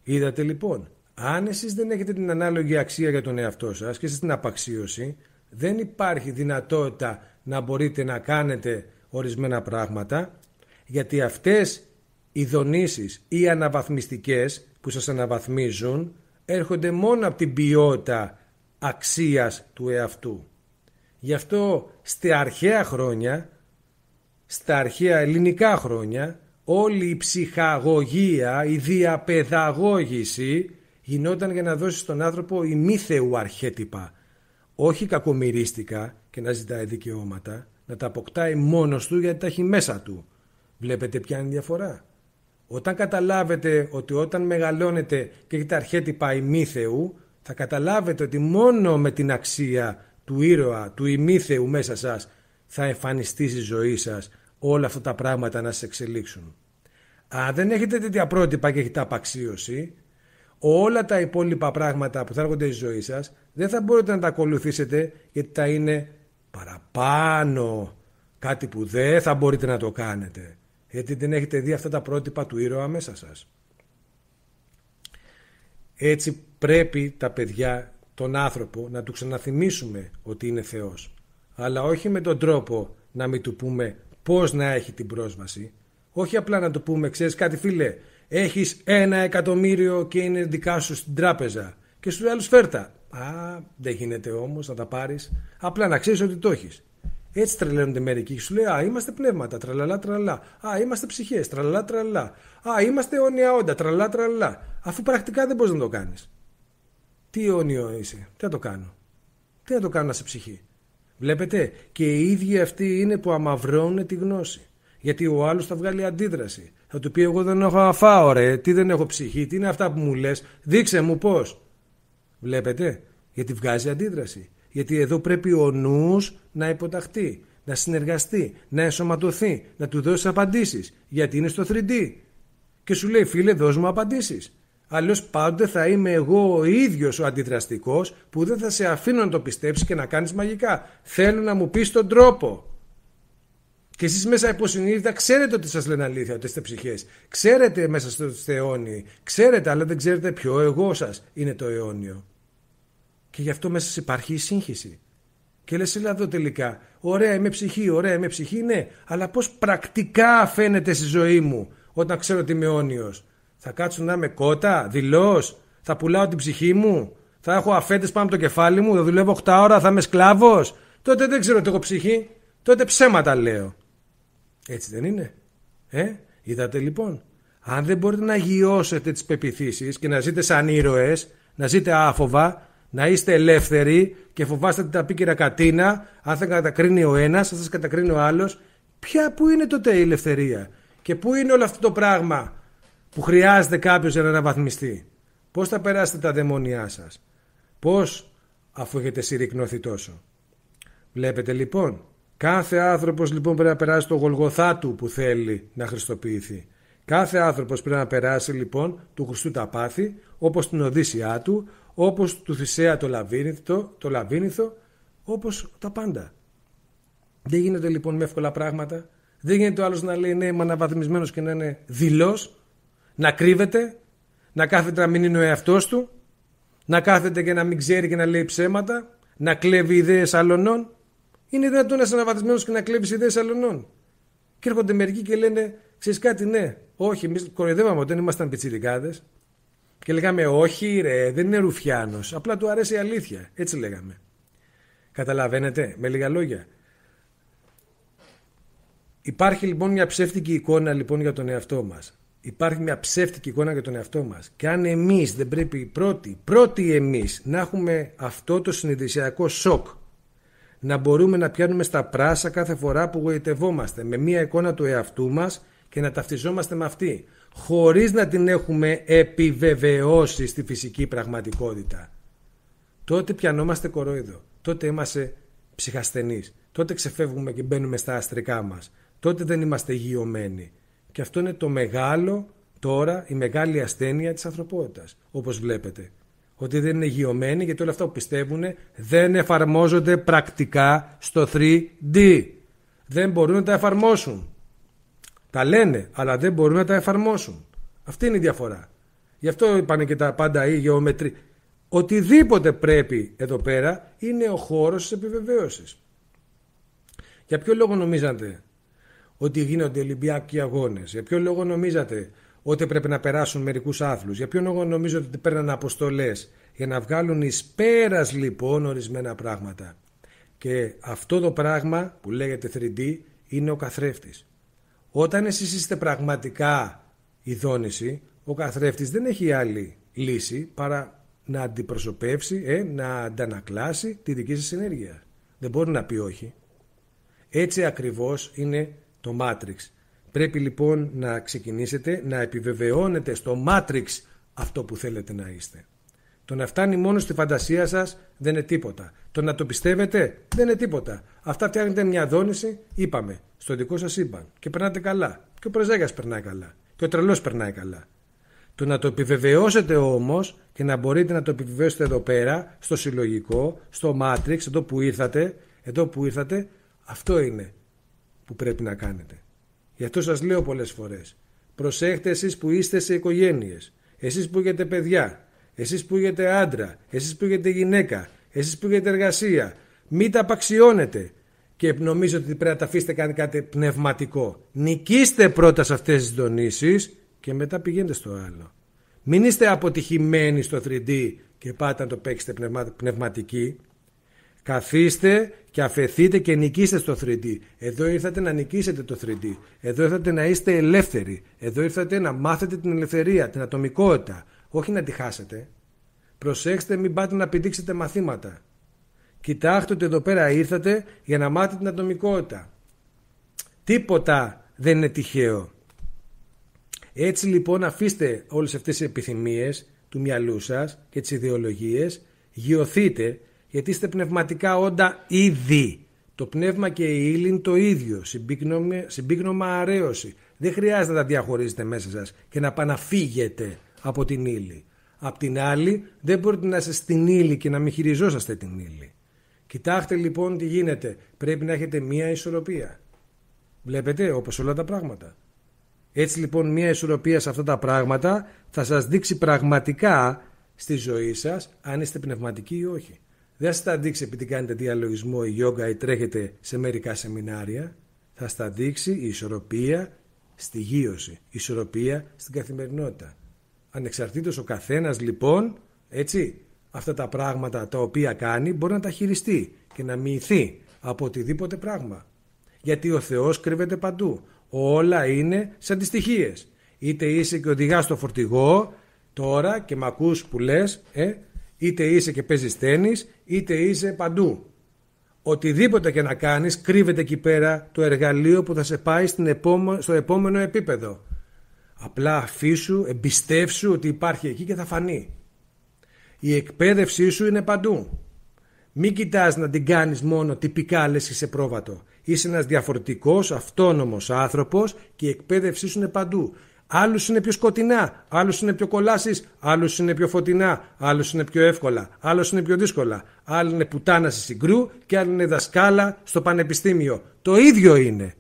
Είδατε λοιπόν, αν εσείς δεν έχετε την ανάλογη αξία για τον εαυτό σας και στην απαξίωση, δεν υπάρχει δυνατότητα να μπορείτε να κάνετε ορισμένα πράγματα, γιατί αυτές οι δονήσεις ή αναβαθμιστικές που σας αναβαθμίζουν έρχονται μόνο από την ποιότητα αξίας του εαυτού. Γι' αυτό στα αρχαία χρόνια, στα αρχαία ελληνικά χρόνια, όλη η ψυχαγωγία, η διαπαιδαγώγηση γινόταν για να δώσει στον άνθρωπο η μη θεού αρχέτυπα. Όχι κακομυρίστικα και να ζητάει δικαιώματα, να τα αποκτάει μόνος του γιατί τα έχει μέσα του. Βλέπετε ποια είναι η διαφορά. Όταν καταλάβετε ότι όταν μεγαλώνετε και έχετε αρχέτυπα Θεού, θα καταλάβετε ότι μόνο με την αξία του ήρωα, του ημίθεου μέσα σας θα εμφανιστείς στη ζωή σας όλα αυτά τα πράγματα να σας εξελίξουν. Αν δεν έχετε τέτοια πρότυπα και έχετε απαξίωση, όλα τα υπόλοιπα πράγματα που θα έρχονται στη ζωή σας δεν θα μπορείτε να τα ακολουθήσετε γιατί θα είναι παραπάνω κάτι που δεν θα μπορείτε να το κάνετε γιατί δεν έχετε δει αυτά τα πρότυπα του ήρωα μέσα σας. Έτσι πρέπει τα παιδιά τον άνθρωπο να του ξαναθυμίσουμε ότι είναι Θεός αλλά όχι με τον τρόπο να μην του πούμε πώς να έχει την πρόσβαση όχι απλά να του πούμε ξέρεις κάτι φίλε έχεις ένα εκατομμύριο και είναι δικά σου στην τράπεζα και στους άλλους φέρτα Α, δεν γίνεται όμως να τα πάρεις απλά να ξέρεις ότι το έχεις έτσι τρελαίνονται μερικοί. Σου λέει Α, είμαστε πνεύματα, τραλαλά, τραλαλά. Α, είμαστε ψυχές, τραλαλά, τραλαλά. Α, είμαστε αιώνια όντα, τραλαλά, τραλαλά. Αφού πρακτικά δεν μπορείς να το κάνεις. Τι αιώνιο είσαι. Τι να το κάνω. Τι θα το κάνω να σε ψυχή. Βλέπετε, και οι ίδιοι αυτοί είναι που αμαυρώνουν τη γνώση. Γιατί ο άλλος θα βγάλει αντίδραση. Θα του πει: Εγώ δεν έχω αφάω, ρε. Τι δεν έχω ψυχή, τι είναι αυτά που μου λες. Δείξε μου πώς. Βλέπετε, γιατί βγάζει αντίδραση. Γιατί εδώ πρέπει ο νους να υποταχθεί, να συνεργαστεί, να ενσωματωθεί, να του δώσεις απαντήσεις. Γιατί είναι στο 3D. Και σου λέει: Φίλε, δώσ' μου απαντήσεις. Αλλιώς πάντοτε θα είμαι εγώ ο ίδιος ο αντιδραστικός που δεν θα σε αφήνω να το πιστέψεις και να κάνεις μαγικά. Θέλω να μου πεις τον τρόπο. Και εσείς μέσα υποσυνείδητα ξέρετε ότι σας λένε αλήθεια, ότι είστε ψυχές. Ξέρετε μέσα στο αιώνιο. Ξέρετε, αλλά δεν ξέρετε ποιο εγώ σας είναι το αιώνιο. Και γι' αυτό μέσα σας υπάρχει η σύγχυση. Και λες, έλα εδώ τελικά. Ωραία, είμαι ψυχή, ωραία, είμαι ψυχή, ναι. Αλλά πώς πρακτικά φαίνεται στη ζωή μου όταν ξέρω ότι είμαι αιώνιος. Θα κάτσουν να είμαι κότα, δηλώς, θα πουλάω την ψυχή μου, θα έχω αφέντες πάνω από το κεφάλι μου, θα δουλεύω 8 ώρα, θα είμαι σκλάβος. Τότε δεν ξέρω ότι έχω ψυχή. Τότε ψέματα λέω. Έτσι δεν είναι. Ε, είδατε λοιπόν. Αν δεν μπορείτε να γιώσετε τις πεπιθήσεις και να ζείτε σαν ήρωες, να ζείτε άφοβα, να είστε ελεύθεροι και φοβάστε την ταπίκυρα κατίνα, αν θα κατακρίνει ο ένας, θα κατακρίνει ο άλλος, ποια, πού είναι τότε η ελευθερία και πού είναι όλο αυτό το πράγμα που χρειάζεται κάποιος για να αναβαθμιστεί. Πώς θα περάσετε τα δαιμόνια σας. Πώς αφού έχετε συρρυκνωθεί τόσο. Βλέπετε λοιπόν. Κάθε άνθρωπος λοιπόν πρέπει να περάσει το γολγοθά του που θέλει να χριστοποιηθεί. Κάθε άνθρωπος πρέπει να περάσει λοιπόν του Χριστού τα πάθη όπως την Οδύσσιά του, όπως του Θησέα το λαβύρινθο, το όπως τα πάντα. Δεν γίνεται λοιπόν με εύκολα πράγματα. Δεν γίνεται ο άλλος να λέει ναι είμαι αναβαθμισμένος και να είναι δηλός να κρύβεται, να κάθεται να μην είναι ο εαυτός του, να κάθεται και να μην ξέρει και να λέει ψέματα, να κλέβει ιδέες αλλωνών. Είναι δυνατόν να είσαι αναβαθμισμένος και να κλέβεις ιδέες αλλωνών. Και έρχονται μερικοί και λένε, ξέρεις κάτι, ναι, όχι, εμείς κοροϊδεύαμε όταν ήμασταν πιτσιρικάδες. Και λέγαμε, όχι, ρε, δεν είναι ρουφιάνος. Απλά του αρέσει η αλήθεια. Έτσι λέγαμε. Καταλαβαίνετε, με λίγα λόγια. Υπάρχει λοιπόν μια ψεύτικη εικόνα λοιπόν για τον εαυτό μας υπάρχει μια ψεύτικη εικόνα για τον εαυτό μας και αν εμείς δεν πρέπει πρώτοι, πρώτοι εμείς να έχουμε αυτό το συνειδησιακό σοκ να μπορούμε να πιάνουμε στα πράσα κάθε φορά που γοητευόμαστε με μια εικόνα του εαυτού μας και να ταυτιζόμαστε με αυτή χωρίς να την έχουμε επιβεβαιώσει στη φυσική πραγματικότητα τότε πιανόμαστε κορόιδο τότε είμαστε ψυχασθενείς. τότε ξεφεύγουμε και μπαίνουμε στα αστρικά μας. τότε δεν είμαστε γιωμένοι και αυτό είναι το μεγάλο τώρα, η μεγάλη ασθένεια της ανθρωπότητας, όπως βλέπετε. Ότι δεν είναι γειωμένοι γιατί όλα αυτά που πιστεύουν δεν εφαρμόζονται πρακτικά στο 3D. Δεν μπορούν να τα εφαρμόσουν. Τα λένε, αλλά δεν μπορούν να τα εφαρμόσουν. Αυτή είναι η διαφορά. Γι' αυτό είπαν και τα πάντα οι γεωμετροί. Οτιδήποτε πρέπει εδώ πέρα είναι ο χώρος της επιβεβαίωσης. Για ποιο λόγο νομίζατε ότι γίνονται Ολυμπιακοί αγώνες. Για ποιο λόγο νομίζατε ότι πρέπει να περάσουν μερικούς άθλους. Για ποιο λόγο νομίζατε ότι παίρναν αποστολές. Για να βγάλουν εις πέρας λοιπόν ορισμένα πράγματα. Και αυτό το πράγμα που λέγεται 3D είναι ο καθρέφτης. Όταν εσείς είστε πραγματικά η δόνηση, ο καθρέφτης δεν έχει άλλη λύση παρά να αντιπροσωπεύσει, ε, να αντανακλάσει τη δική σας ενέργεια. Δεν μπορεί να πει όχι. Έτσι ακριβώς είναι το Matrix. Πρέπει λοιπόν να ξεκινήσετε να επιβεβαιώνετε στο Matrix αυτό που θέλετε να είστε. Το να φτάνει μόνο στη φαντασία σας δεν είναι τίποτα. Το να το πιστεύετε δεν είναι τίποτα. Αυτά φτιάχνετε μια δόνηση, είπαμε, στο δικό σας σύμπαν. Και περνάτε καλά. Και ο Πρεζέγα περνάει καλά. Και ο τρελός περνάει καλά. Το να το επιβεβαιώσετε όμως και να μπορείτε να το επιβεβαιώσετε εδώ πέρα, στο συλλογικό, στο Matrix, εδώ που ήρθατε, εδώ που ήρθατε, αυτό είναι που πρέπει να κάνετε. Γι' αυτό σας λέω πολλές φορές. Προσέχτε εσείς που είστε σε οικογένειες, εσείς που έχετε παιδιά, εσείς που έχετε άντρα, εσείς που έχετε γυναίκα, εσείς που έχετε εργασία. Μην τα απαξιώνετε και νομίζω ότι πρέπει να τα αφήσετε κάνει κάτι πνευματικό. Νικήστε πρώτα σε αυτές τις δονήσεις και μετά πηγαίνετε στο άλλο. Μην είστε αποτυχημένοι στο 3D και πάτε να το παίξετε πνευματική. Καθίστε και αφαιθείτε και νικήστε στο 3D. Εδώ ήρθατε να νικήσετε το 3D. Εδώ ήρθατε να είστε ελεύθεροι. Εδώ ήρθατε να μάθετε την ελευθερία, την ατομικότητα. Όχι να τη χάσετε. Προσέξτε, μην πάτε να πηδήξετε μαθήματα. Κοιτάξτε ότι εδώ πέρα ήρθατε για να μάθετε την ατομικότητα. Τίποτα δεν είναι τυχαίο. Έτσι λοιπόν αφήστε όλες αυτές τις επιθυμίες του μυαλού σας και τις ιδεολογίες, γιωθείτε γιατί είστε πνευματικά όντα ήδη. Το πνεύμα και η ύλη είναι το ίδιο, συμπίκνωμα αρέωση. Δεν χρειάζεται να τα διαχωρίζετε μέσα σας και να παναφύγετε από την ύλη. Απ' την άλλη, δεν μπορείτε να είστε στην ύλη και να μην χειριζόσαστε την ύλη. Κοιτάξτε λοιπόν τι γίνεται. Πρέπει να έχετε μία ισορροπία. Βλέπετε, όπως όλα τα πράγματα. Έτσι λοιπόν μία ισορροπία σε αυτά τα πράγματα θα σας δείξει πραγματικά στη ζωή σας αν είστε πνευματικοί ή όχι. Δεν θα στα δείξει επειδή κάνετε διαλογισμό ή γιόγκα ή τρέχετε σε μερικά σεμινάρια. Θα στα δείξει η ισορροπία στη γύρωση, η ισορροπία στην καθημερινότητα. Ανεξαρτήτως ο καθένας λοιπόν, έτσι, αυτά τα πράγματα τα οποία κάνει μπορεί να τα χειριστεί και να μοιηθεί από οτιδήποτε πράγμα. Γιατί ο Θεός κρύβεται παντού. Όλα είναι σαν τις στοιχείες. Είτε είσαι και οδηγάς στο φορτηγό τώρα και με ακούς που λες, ε, Είτε είσαι και παίζεις τέννη, είτε είσαι παντού. Οτιδήποτε και να κάνεις κρύβεται εκεί πέρα το εργαλείο που θα σε πάει στην στο επόμενο επίπεδο. Απλά αφήσου, εμπιστεύσου ότι υπάρχει εκεί και θα φανεί. Η εκπαίδευσή σου είναι παντού. Μην κοιτάς να την κάνεις μόνο τυπικά λες είσαι πρόβατο. Είσαι ένας διαφορετικός, αυτόνομος άνθρωπος και η εκπαίδευσή σου είναι παντού. Άλλους είναι πιο σκοτεινά, άλλους είναι πιο κολάσεις, άλλους είναι πιο φωτεινά, άλλους είναι πιο εύκολα, άλλους είναι πιο δύσκολα. Άλλοι είναι πουτάνα σε συγκρού και άλλοι είναι δασκάλα στο πανεπιστήμιο. Το ίδιο είναι.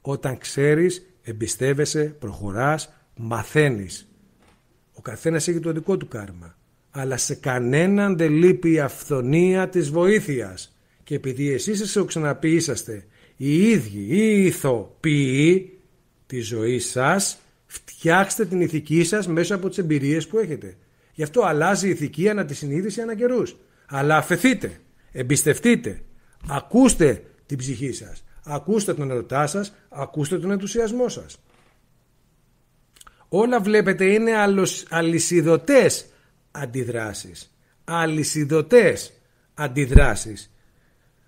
Όταν ξέρεις, εμπιστεύεσαι, προχωράς, μαθαίνεις. Ο καθένας έχει το δικό του κάρμα. Αλλά σε κανέναν δεν λείπει η αυθονία της βοήθειας. Και επειδή εσείς σε ξαναπεί οι ίδιοι οι ηθοποιοί της ζωής σας Φτιάξτε την ηθική σας μέσα από τις εμπειρίες που έχετε. Γι' αυτό αλλάζει η ηθική ανά τη συνείδηση ανά καιρούς. Αλλά αφαιθείτε, εμπιστευτείτε, ακούστε την ψυχή σας, ακούστε τον ερωτά σας, ακούστε τον ενθουσιασμό σας. Όλα βλέπετε είναι αλυσιδωτές αντιδράσεις. Αλυσιδωτές αντιδράσεις.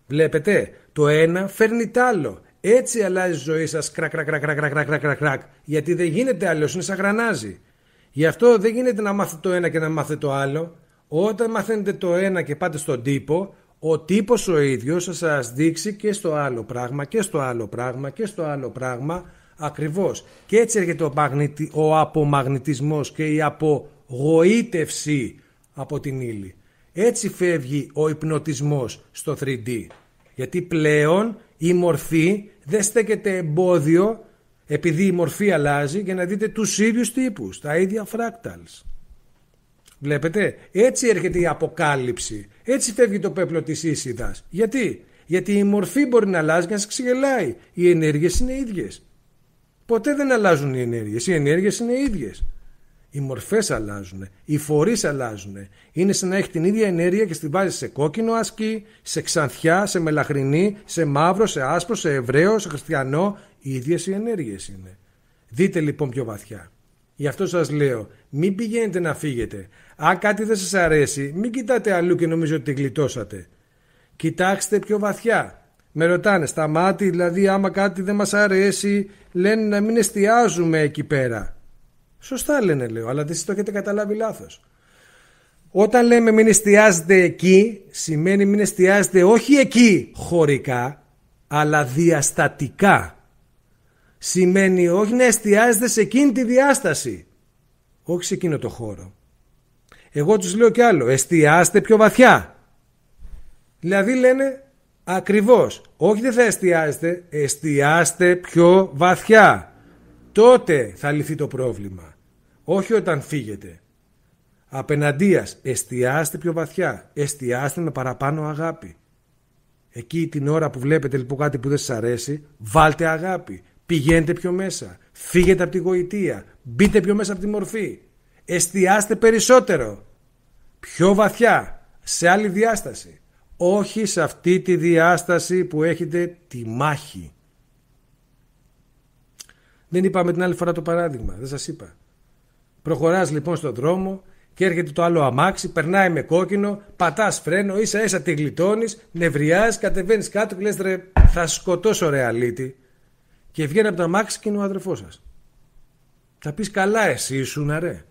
Βλέπετε, το ένα φέρνει τ' άλλο. Έτσι αλλάζει η ζωή σας, κρακ, κρακ, κρακ, κρακ, κρακ, κρακ, κρακ, Γιατί δεν γίνεται αλλιώς, είναι σαν γρανάζι. Γι' αυτό δεν γίνεται να μάθετε το ένα και να μάθετε το άλλο. Όταν μαθαίνετε το ένα και πάτε στον τύπο, ο τύπος ο ίδιος θα σας δείξει και στο άλλο πράγμα και στο άλλο πράγμα και στο άλλο πράγμα. Ακριβώς. Και έτσι έρχεται ο, μαγνητι... ο απομαγνητισμός και η απογοήτευση από την ύλη. Έτσι φεύγει ο υπνοτισμός στο 3D. Γιατί πλέον η μορφή δεν στέκεται εμπόδιο επειδή η μορφή αλλάζει για να δείτε τους ίδιους τύπους, τα ίδια fractals. Βλέπετε, έτσι έρχεται η αποκάλυψη, έτσι φεύγει το πέπλο της ίσιδας. Γιατί, γιατί η μορφή μπορεί να αλλάζει και να σε ξεγελάει, οι ενέργειες είναι ίδιες. Ποτέ δεν αλλάζουν οι ενέργειες, οι ενέργειες είναι ίδιες. Οι μορφές αλλάζουν. Οι φορείς αλλάζουν. Είναι σαν να έχει την ίδια ενέργεια και στην βάζει σε κόκκινο ασκή, σε ξανθιά, σε μελαχρινή, σε μαύρο, σε άσπρο, σε εβραίο, σε χριστιανό. Οι ίδιες οι ενέργειες είναι. Δείτε λοιπόν πιο βαθιά. Γι' αυτό σας λέω, μην πηγαίνετε να φύγετε. Αν κάτι δεν σας αρέσει, μην κοιτάτε αλλού και νομίζω ότι γλιτώσατε. Κοιτάξτε πιο βαθιά. Με ρωτάνε, στα μάτια δηλαδή άμα κάτι δεν μας αρέσει, λένε να μην εστιάζουμε εκεί πέρα. Σωστά λένε, λέω, αλλά εσεί το έχετε καταλάβει λάθος. Όταν λέμε μην εστιάζετε εκεί, σημαίνει μην εστιάζετε όχι εκεί χωρικά, αλλά διαστατικά. Σημαίνει όχι να εστιάζετε σε εκείνη τη διάσταση, όχι σε εκείνο το χώρο. Εγώ τους λέω κι άλλο, εστιάστε πιο βαθιά. Δηλαδή λένε ακριβώς, όχι δεν θα εστιάζετε, εστιάστε πιο βαθιά. Τότε θα λυθεί το πρόβλημα όχι όταν φύγετε. Απέναντίας, εστιάστε πιο βαθιά, εστιάστε με παραπάνω αγάπη. Εκεί την ώρα που βλέπετε λοιπόν κάτι που δεν σας αρέσει, βάλτε αγάπη, πηγαίνετε πιο μέσα, φύγετε από τη γοητεία, μπείτε πιο μέσα από τη μορφή, εστιάστε περισσότερο, πιο βαθιά, σε άλλη διάσταση. Όχι σε αυτή τη διάσταση που έχετε τη μάχη. Δεν είπαμε την άλλη φορά το παράδειγμα, δεν σας είπα. Προχωράς λοιπόν στον δρόμο και έρχεται το άλλο αμάξι, περνάει με κόκκινο, πατάς φρένο, ίσα ίσα τη γλιτώνεις, νευριάζει, κατεβαίνεις κάτω και λες ρε, θα σκοτώσω ρε αλήτη. Και βγαίνει από το αμάξι και είναι ο αδερφός σας. Θα πεις καλά, εσύ ήσουν ρε.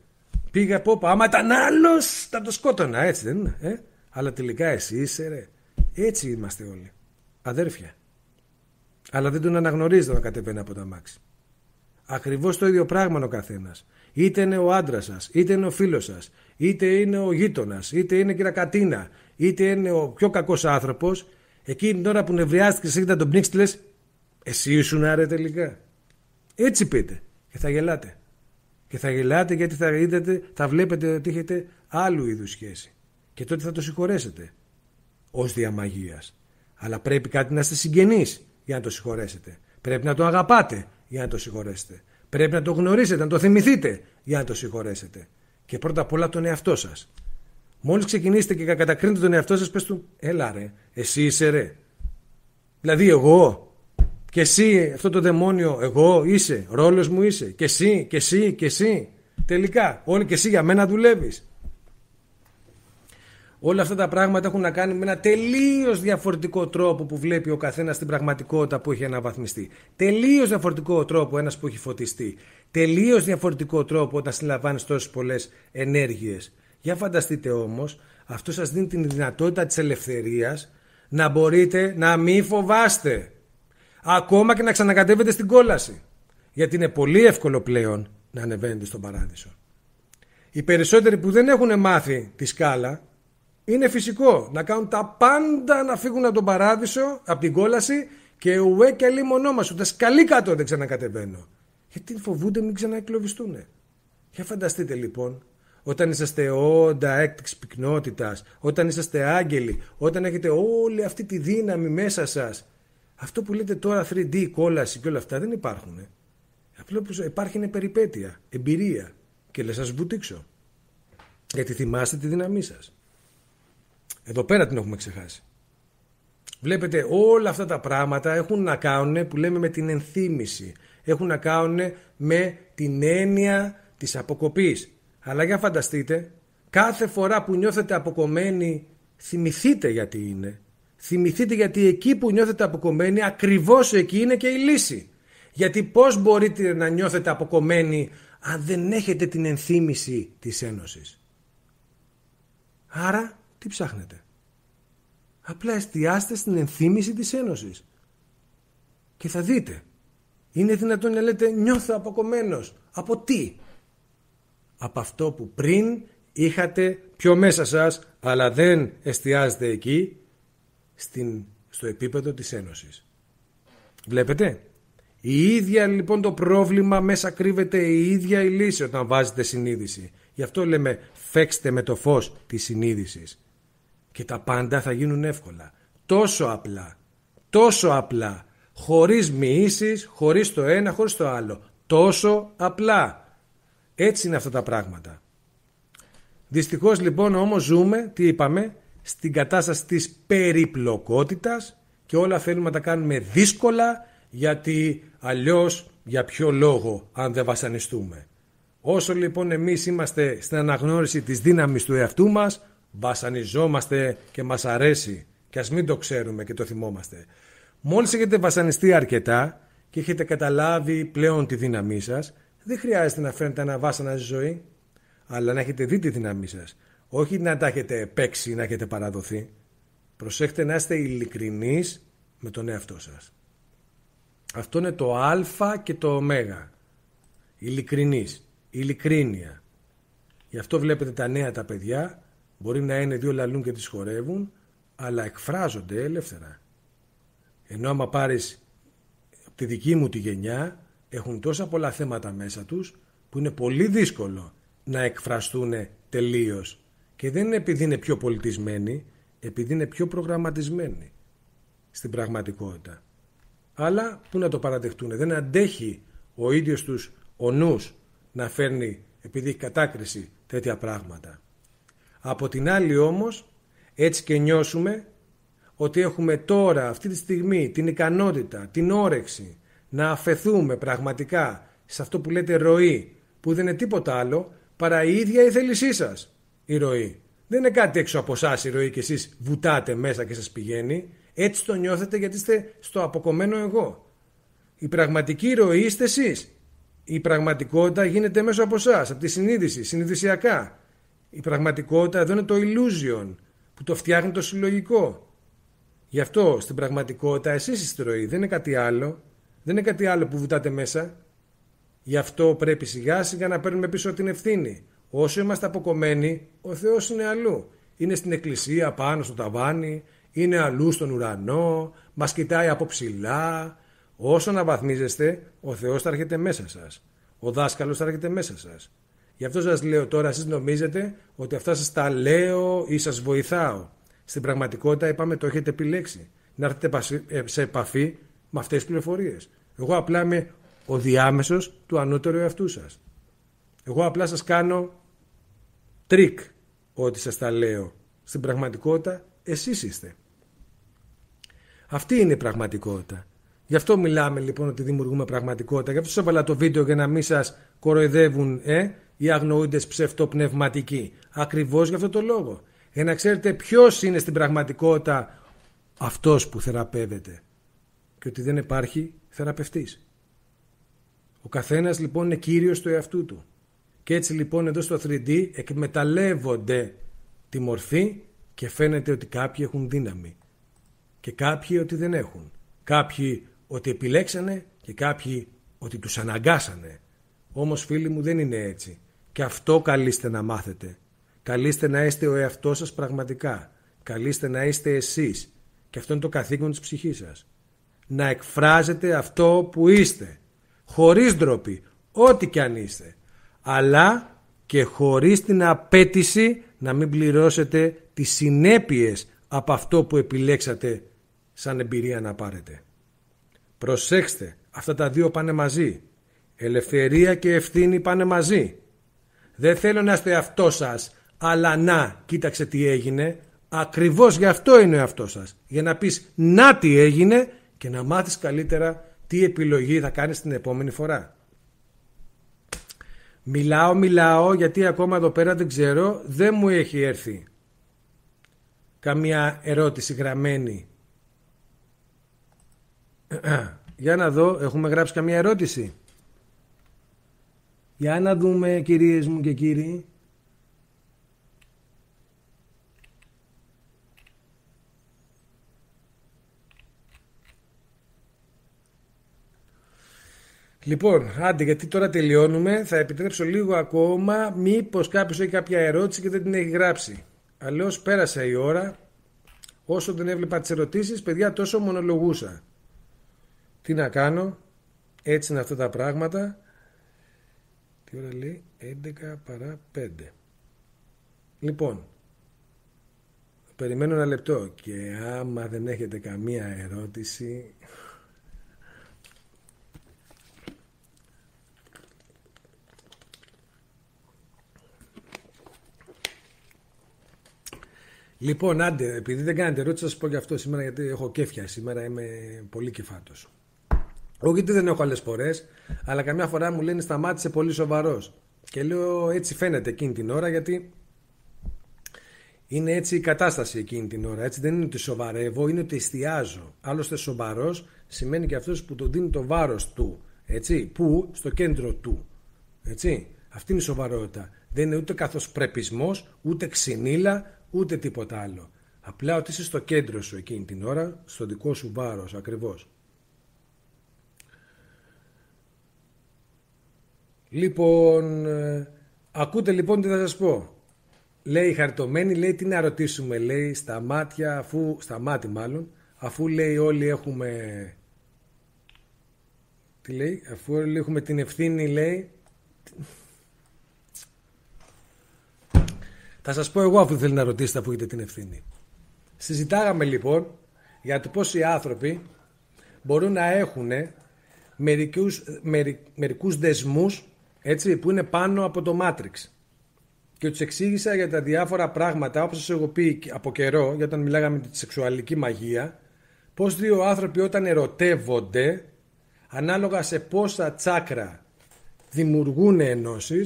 Πήγα από όπα, άμα ήταν άλλος, θα το σκότωνα, έτσι δεν είναι. Ε? Αλλά τελικά εσύ είσαι ρε. Έτσι είμαστε όλοι. Αδέρφια. Αλλά δεν τον αναγνωρίζετε να κατεβαίνει από το αμάξι. Ακριβώς το ίδιο πράγμα ο καθένας. Είτε είναι ο άντρας σας, είτε είναι ο φίλος σας, είτε είναι ο γείτονας, είτε είναι Κατίνα, είτε είναι ο πιο κακός άνθρωπος, εκείνη την ώρα που νευριάστηκες και να τον πνίξει, λες, εσύ ήσουν άρε τελικά. Έτσι πείτε και θα γελάτε. Και θα γελάτε γιατί θα, είδατε, θα βλέπετε ότι έχετε άλλου είδους σχέση. Και τότε θα το συγχωρέσετε ως διαμαγεία. Αλλά πρέπει κάτι να είστε συγγενείς για να το συγχωρέσετε. Πρέπει να το αγαπάτε για να το συγχωρέσετε. Πρέπει να το γνωρίσετε, να το θυμηθείτε για να το συγχωρέσετε. Και πρώτα απ' όλα τον εαυτό σας. Μόλις ξεκινήσετε και κατακρίνετε τον εαυτό σας, πες του, έλα ρε, εσύ είσαι ρε. Δηλαδή εγώ, και εσύ αυτό το δαιμόνιο, εγώ είσαι, ρόλος μου είσαι, και εσύ, και εσύ, και εσύ. Τελικά, όλοι και εσύ για μένα δουλεύεις. Όλα αυτά τα πράγματα έχουν να κάνουν με ένα τελείως διαφορετικό τρόπο που βλέπει ο καθένας την πραγματικότητα που έχει αναβαθμιστεί. Τελείως διαφορετικό τρόπο ένας που έχει φωτιστεί. Τελείως διαφορετικό τρόπο όταν συλλαμβάνει τόσες πολλές ενέργειες. Για φανταστείτε όμως, αυτό σας δίνει την δυνατότητα της ελευθερίας να μπορείτε να μην φοβάστε. Ακόμα και να ξανακατεύετε στην κόλαση. Γιατί είναι πολύ εύκολο πλέον να ανεβαίνετε στον παράδεισο. Οι περισσότεροι που δεν έχουν μάθει τη σκάλα είναι φυσικό να κάνουν τα πάντα να φύγουν από τον παράδεισο, από την κόλαση και ουέ και μονό μας, ούτε σκαλί κάτω δεν ξανακατεβαίνω. Γιατί φοβούνται μην ξαναεκλωβιστούν. Για φανταστείτε λοιπόν, όταν είσαστε όντα έκπληξη πυκνότητας, όταν είσαστε άγγελοι, όταν έχετε όλη αυτή τη δύναμη μέσα σας, αυτό που λέτε τώρα 3D, κόλαση και όλα αυτά δεν υπάρχουν. Ε. Απλό υπάρχει είναι περιπέτεια, εμπειρία και λέει σας βουτήξω. Γιατί θυμάστε τη δύναμή σας. Εδώ πέρα την έχουμε ξεχάσει. Βλέπετε όλα αυτά τα πράγματα έχουν να κάνουν που λέμε με την ενθύμηση. Έχουν να κάνουν με την έννοια της αποκοπής. Αλλά για φανταστείτε, κάθε φορά που νιώθετε αποκομμένη, θυμηθείτε γιατί είναι. Θυμηθείτε γιατί εκεί που νιώθετε αποκομμένη, ακριβώς εκεί είναι και η λύση. Γιατί πώς μπορείτε να νιώθετε αποκομμένοι αν δεν έχετε την ενθύμηση της ένωσης. Άρα τι ψάχνετε. Απλά εστιάστε στην ενθύμηση της Ένωσης. Και θα δείτε. Είναι δυνατόν να λέτε νιώθω αποκομμένος. Από τι. Από αυτό που πριν είχατε πιο μέσα σας αλλά δεν εστιάζετε εκεί στην, στο επίπεδο της Ένωσης. Βλέπετε. Η ίδια λοιπόν το πρόβλημα μέσα κρύβεται η ίδια η λύση όταν βάζετε συνείδηση. Γι' αυτό λέμε φέξτε με το φως της συνείδησης και τα πάντα θα γίνουν εύκολα. Τόσο απλά, τόσο απλά, χωρίς μοιήσεις, χωρίς το ένα, χωρίς το άλλο. Τόσο απλά. Έτσι είναι αυτά τα πράγματα. Δυστυχώς λοιπόν όμως ζούμε, τι είπαμε, στην κατάσταση της περιπλοκότητας και όλα θέλουμε να τα κάνουμε δύσκολα γιατί αλλιώς για ποιο λόγο αν δεν βασανιστούμε. Όσο λοιπόν εμείς είμαστε στην αναγνώριση της δύναμης του εαυτού μας, βασανιζόμαστε και μας αρέσει και ας μην το ξέρουμε και το θυμόμαστε. Μόλις έχετε βασανιστεί αρκετά και έχετε καταλάβει πλέον τη δύναμή σας, δεν χρειάζεται να φαίνεται ένα βάσανα στη ζωή, αλλά να έχετε δει τη δύναμή σας. Όχι να τα έχετε παίξει ή να έχετε παραδοθεί. Προσέχτε να είστε ειλικρινείς με τον εαυτό σας. Αυτό είναι το α και το ω. Ειλικρινής, ειλικρίνεια. Γι' αυτό βλέπετε τα νέα τα παιδιά Μπορεί να είναι δύο λαλούν και τις χορεύουν, αλλά εκφράζονται ελεύθερα. Ενώ άμα πάρεις από τη δική μου τη γενιά, έχουν τόσα πολλά θέματα μέσα τους, που είναι πολύ δύσκολο να εκφραστούν τελείως. Και δεν είναι επειδή είναι πιο πολιτισμένοι, επειδή είναι πιο προγραμματισμένοι στην πραγματικότητα. Αλλά που να το παραδεχτούν. Δεν αντέχει ο ίδιος τους ο νους να φέρνει επειδή έχει κατάκριση τέτοια πράγματα. Από την άλλη όμως έτσι και νιώσουμε ότι έχουμε τώρα αυτή τη στιγμή την ικανότητα, την όρεξη να αφαιθούμε πραγματικά σε αυτό που λέτε ροή που δεν είναι τίποτα άλλο παρά η ίδια η θέλησή σας η ροή. Δεν είναι κάτι έξω από εσάς η ροή και εσείς βουτάτε μέσα και σας πηγαίνει. Έτσι το νιώθετε γιατί είστε στο αποκομμένο εγώ. Η πραγματική ροή είστε εσείς. Η πραγματικότητα γίνεται μέσω από εσάς, από τη συνείδηση, συνειδησιακά. Η πραγματικότητα εδώ είναι το illusion που το φτιάχνει το συλλογικό. Γι' αυτό στην πραγματικότητα εσείς είστε ροή, δεν είναι κάτι άλλο. Δεν είναι κάτι άλλο που βουτάτε μέσα. Γι' αυτό πρέπει σιγά σιγά να παίρνουμε πίσω την ευθύνη. Όσο είμαστε αποκομμένοι, ο Θεός είναι αλλού. Είναι στην εκκλησία πάνω στο ταβάνι, είναι αλλού στον ουρανό, Μας κοιτάει από ψηλά. Όσο να βαθμίζεστε, ο Θεός θα έρχεται μέσα σας. Ο δάσκαλος θα έρχεται μέσα σας. Γι' αυτό σας λέω τώρα, εσείς νομίζετε ότι αυτά σας τα λέω ή σας βοηθάω. Στην πραγματικότητα, είπαμε, το έχετε επιλέξει. Να έρθετε ε, σε επαφή με αυτές τις πληροφορίες. Εγώ απλά είμαι ο διάμεσος του ανώτερου εαυτού σας. Εγώ απλά σας κάνω τρίκ ότι σας τα λέω. Στην πραγματικότητα, εσείς είστε. Αυτή είναι η πραγματικότητα. Γι' αυτό μιλάμε λοιπόν ότι δημιουργούμε πραγματικότητα. Γι' αυτό σας έβαλα το βίντεο για να μην σας κοροϊδεύουν ε, οι αγνοούντες ψευτοπνευματικοί. Ακριβώς για αυτό το λόγο. Για να ξέρετε ποιος είναι στην πραγματικότητα αυτός που θεραπεύεται. Και ότι δεν υπάρχει θεραπευτής. Ο καθένας λοιπόν είναι κύριος του εαυτού του. Και έτσι λοιπόν εδώ στο 3D εκμεταλλεύονται τη μορφή και φαίνεται ότι κάποιοι έχουν δύναμη και κάποιοι ότι δεν έχουν. Κάποιοι ότι επιλέξανε και κάποιοι ότι τους αναγκάσανε όμως φίλοι μου δεν είναι έτσι. Και αυτό καλείστε να μάθετε. Καλείστε να είστε ο εαυτός σας πραγματικά. Καλείστε να είστε εσείς. Και αυτό είναι το καθήκον της ψυχής σας. Να εκφράζετε αυτό που είστε. Χωρίς ντροπή. Ό,τι κι αν είστε. Αλλά και χωρίς την απέτηση να μην πληρώσετε τις συνέπειες από αυτό που επιλέξατε σαν εμπειρία να πάρετε. Προσέξτε, αυτά τα δύο πάνε μαζί. Ελευθερία και ευθύνη πάνε μαζί. Δεν θέλω να είστε αυτό σας, αλλά να, κοίταξε τι έγινε. Ακριβώς γι' αυτό είναι ο εαυτός σας. Για να πεις να τι έγινε και να μάθεις καλύτερα τι επιλογή θα κάνεις την επόμενη φορά. Μιλάω, μιλάω, γιατί ακόμα εδώ πέρα δεν ξέρω, δεν μου έχει έρθει καμία ερώτηση γραμμένη. <clears throat> Για να δω, έχουμε γράψει καμία ερώτηση. Για να δούμε κυρίες μου και κύριοι. Λοιπόν, άντε γιατί τώρα τελειώνουμε, θα επιτρέψω λίγο ακόμα, μήπως κάποιος έχει κάποια ερώτηση και δεν την έχει γράψει. Αλλιώς πέρασε η ώρα, όσο δεν έβλεπα τις ερωτήσεις, παιδιά τόσο μονολογούσα. Τι να κάνω, έτσι είναι αυτά τα πράγματα. Τι ώρα λέει 11 παρά 5. Λοιπόν, περιμένω ένα λεπτό και άμα δεν έχετε καμία ερώτηση... Λοιπόν, άντε, επειδή δεν κάνετε ερώτηση, θα σας πω και αυτό σήμερα, γιατί έχω κέφια. Σήμερα είμαι πολύ κεφάτος. Όχι γιατί δεν έχω άλλες φορές, αλλά καμιά φορά μου λένε σταμάτησε πολύ σοβαρός. Και λέω έτσι φαίνεται εκείνη την ώρα γιατί είναι έτσι η κατάσταση εκείνη την ώρα. Έτσι δεν είναι ότι σοβαρεύω, είναι ότι εστιάζω. Άλλωστε σοβαρός σημαίνει και αυτός που τον δίνει το βάρος του. Έτσι, που στο κέντρο του. Έτσι. Αυτή είναι η σοβαρότητα. Δεν είναι ούτε καθοσπρεπισμό, ούτε ξυνήλα, ούτε τίποτα άλλο. Απλά ότι είσαι στο κέντρο σου εκείνη την ώρα, στο δικό σου βάρος ακριβώς. Λοιπόν, ε, ακούτε λοιπόν τι θα σας πω. Λέει η λέει τι να ρωτήσουμε, λέει στα μάτια, αφού, στα μάτια μάλλον, αφού λέει όλοι έχουμε, τι λέει, αφού όλοι έχουμε την ευθύνη, λέει, θα σας πω εγώ αφού θέλει να ρωτήσετε αφού έχετε την ευθύνη. Συζητάγαμε λοιπόν για το πώς οι άνθρωποι μπορούν να έχουν μερικούς, μερικούς δεσμούς έτσι, που είναι πάνω από το Matrix. Και τους εξήγησα για τα διάφορα πράγματα, όπως σας έχω πει από καιρό, για όταν μιλάγαμε για τη σεξουαλική μαγεία, πως δύο άνθρωποι όταν ερωτεύονται, ανάλογα σε πόσα τσάκρα δημιουργούν ενώσεις.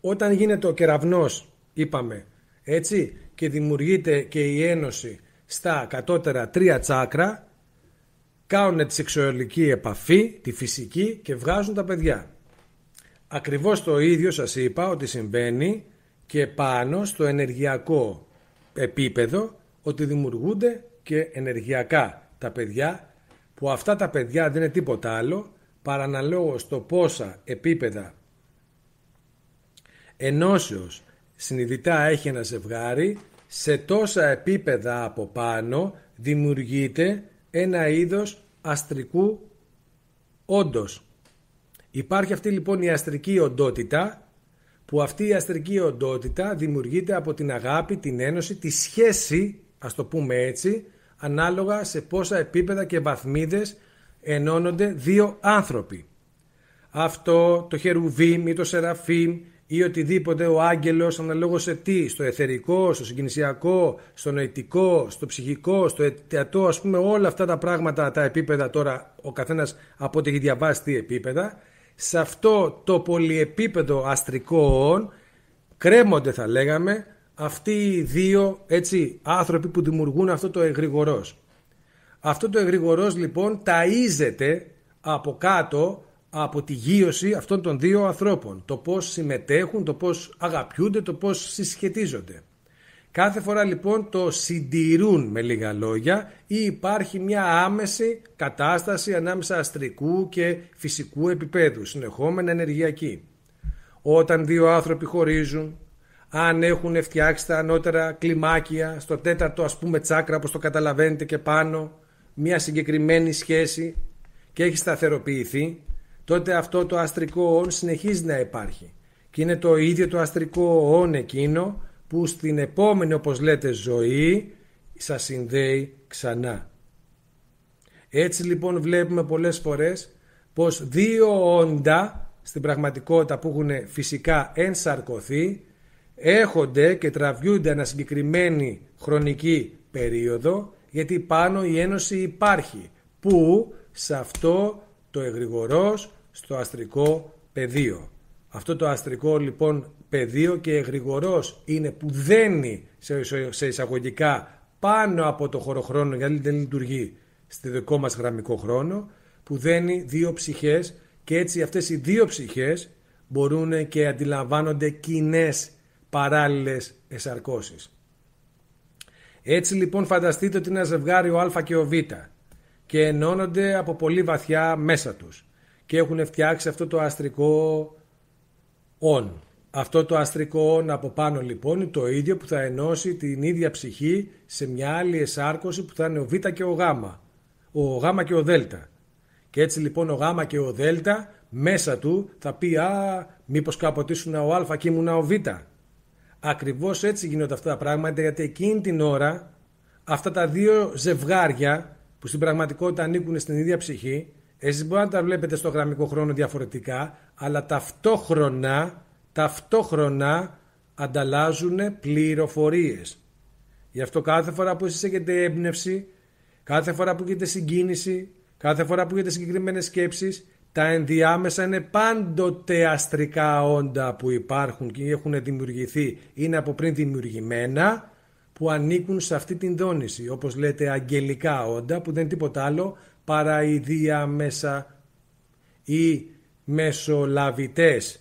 όταν γίνεται ο κεραυνός, είπαμε, έτσι, και δημιουργείται και η ένωση στα κατώτερα τρία τσάκρα, κάνουν τη σεξουαλική επαφή, τη φυσική και βγάζουν τα παιδιά. Ακριβώς το ίδιο σας είπα ότι συμβαίνει και πάνω στο ενεργειακό επίπεδο ότι δημιουργούνται και ενεργειακά τα παιδιά που αυτά τα παιδιά δεν είναι τίποτα άλλο παρά λέω το πόσα επίπεδα ενώσεως συνειδητά έχει ένα ζευγάρι σε τόσα επίπεδα από πάνω δημιουργείται ένα είδος αστρικού όντως Υπάρχει αυτή λοιπόν η αστρική οντότητα που αυτή η αστρική οντότητα δημιουργείται από την αγάπη, την ένωση, τη σχέση, ας το πούμε έτσι, ανάλογα σε πόσα επίπεδα και βαθμίδες ενώνονται δύο άνθρωποι. Αυτό το χερουβίμ ή το σεραφίμ ή οτιδήποτε ο άγγελος αναλόγως σε τι, στο εθερικό, στο συγκινησιακό, στο νοητικό, στο ψυχικό, στο αιτιατό, ας πούμε όλα αυτά τα πράγματα, τα επίπεδα τώρα ο καθένας από ό,τι έχει διαβάσει τι επίπεδα σε αυτό το πολυεπίπεδο αστρικό κρέμονται θα λέγαμε αυτοί οι δύο έτσι, άνθρωποι που δημιουργούν αυτό το εγρηγορός. Αυτό το εγρηγορός λοιπόν ταΐζεται από κάτω από τη γύρωση αυτών των δύο ανθρώπων. Το πώς συμμετέχουν, το πώς αγαπιούνται, το πώς συσχετίζονται. Κάθε φορά λοιπόν το συντηρούν με λίγα λόγια ή υπάρχει μια άμεση κατάσταση ανάμεσα αστρικού και φυσικού επίπεδου, συνεχόμενα ενεργειακή. Όταν δύο άνθρωποι χωρίζουν, αν έχουν φτιάξει τα ανώτερα κλιμάκια, στο τέταρτο ας πούμε τσάκρα όπως το καταλαβαίνετε και πάνω, μια συγκεκριμένη σχέση και έχει σταθεροποιηθεί, τότε αυτό το αστρικό όν συνεχίζει να υπάρχει. Και είναι το ίδιο το αστρικό όν εκείνο που στην επόμενη όπως λέτε ζωή σας συνδέει ξανά. Έτσι λοιπόν βλέπουμε πολλές φορές πως δύο όντα στην πραγματικότητα που έχουν φυσικά ενσαρκωθεί έχονται και τραβιούνται ένα συγκεκριμένη χρονική περίοδο γιατί πάνω η ένωση υπάρχει που σε αυτό το εγρηγορός στο αστρικό πεδίο. Αυτό το αστρικό λοιπόν πεδίο και εγρηγορός είναι που δένει σε εισαγωγικά πάνω από το χωροχρόνο γιατί δεν λειτουργεί στη δικό μας γραμμικό χρόνο που δένει δύο ψυχές και έτσι αυτές οι δύο ψυχές μπορούν και αντιλαμβάνονται κοινές παράλληλες εσαρκώσεις. Έτσι λοιπόν φανταστείτε ότι είναι ένα ζευγάρι ο Α και ο Β και ενώνονται από πολύ βαθιά μέσα τους και έχουν φτιάξει αυτό το αστρικό «ον». Αυτό το αστρικό όν από πάνω λοιπόν είναι το ίδιο που θα ενώσει την ίδια ψυχή σε μια άλλη εσάρκωση που θα είναι ο Β και ο Γ. Ο Γ και ο Δ. Και έτσι λοιπόν ο Γ και ο Δ μέσα του θα πει «Α, μήπως κάποτε ήσουν ο Α και ήμουν ο Β». Ακριβώς έτσι γίνονται αυτά τα πράγματα γιατί εκείνη την ώρα αυτά τα δύο ζευγάρια που στην πραγματικότητα ανήκουν στην ίδια ψυχή εσείς μπορείτε να τα βλέπετε στο γραμμικό χρόνο διαφορετικά αλλά ταυτόχρονα ταυτόχρονα ανταλλάζουν πληροφορίες. Γι' αυτό κάθε φορά που εσείς έχετε έμπνευση, κάθε φορά που έχετε συγκίνηση, κάθε φορά που έχετε συγκεκριμένες σκέψεις, τα ενδιάμεσα είναι πάντοτε αστρικά όντα που υπάρχουν και έχουν δημιουργηθεί, είναι από πριν δημιουργημένα, που ανήκουν σε αυτή την δόνηση, όπως λέτε αγγελικά όντα, που δεν είναι τίποτα άλλο παρά οι διάμεσα ή μεσολαβητές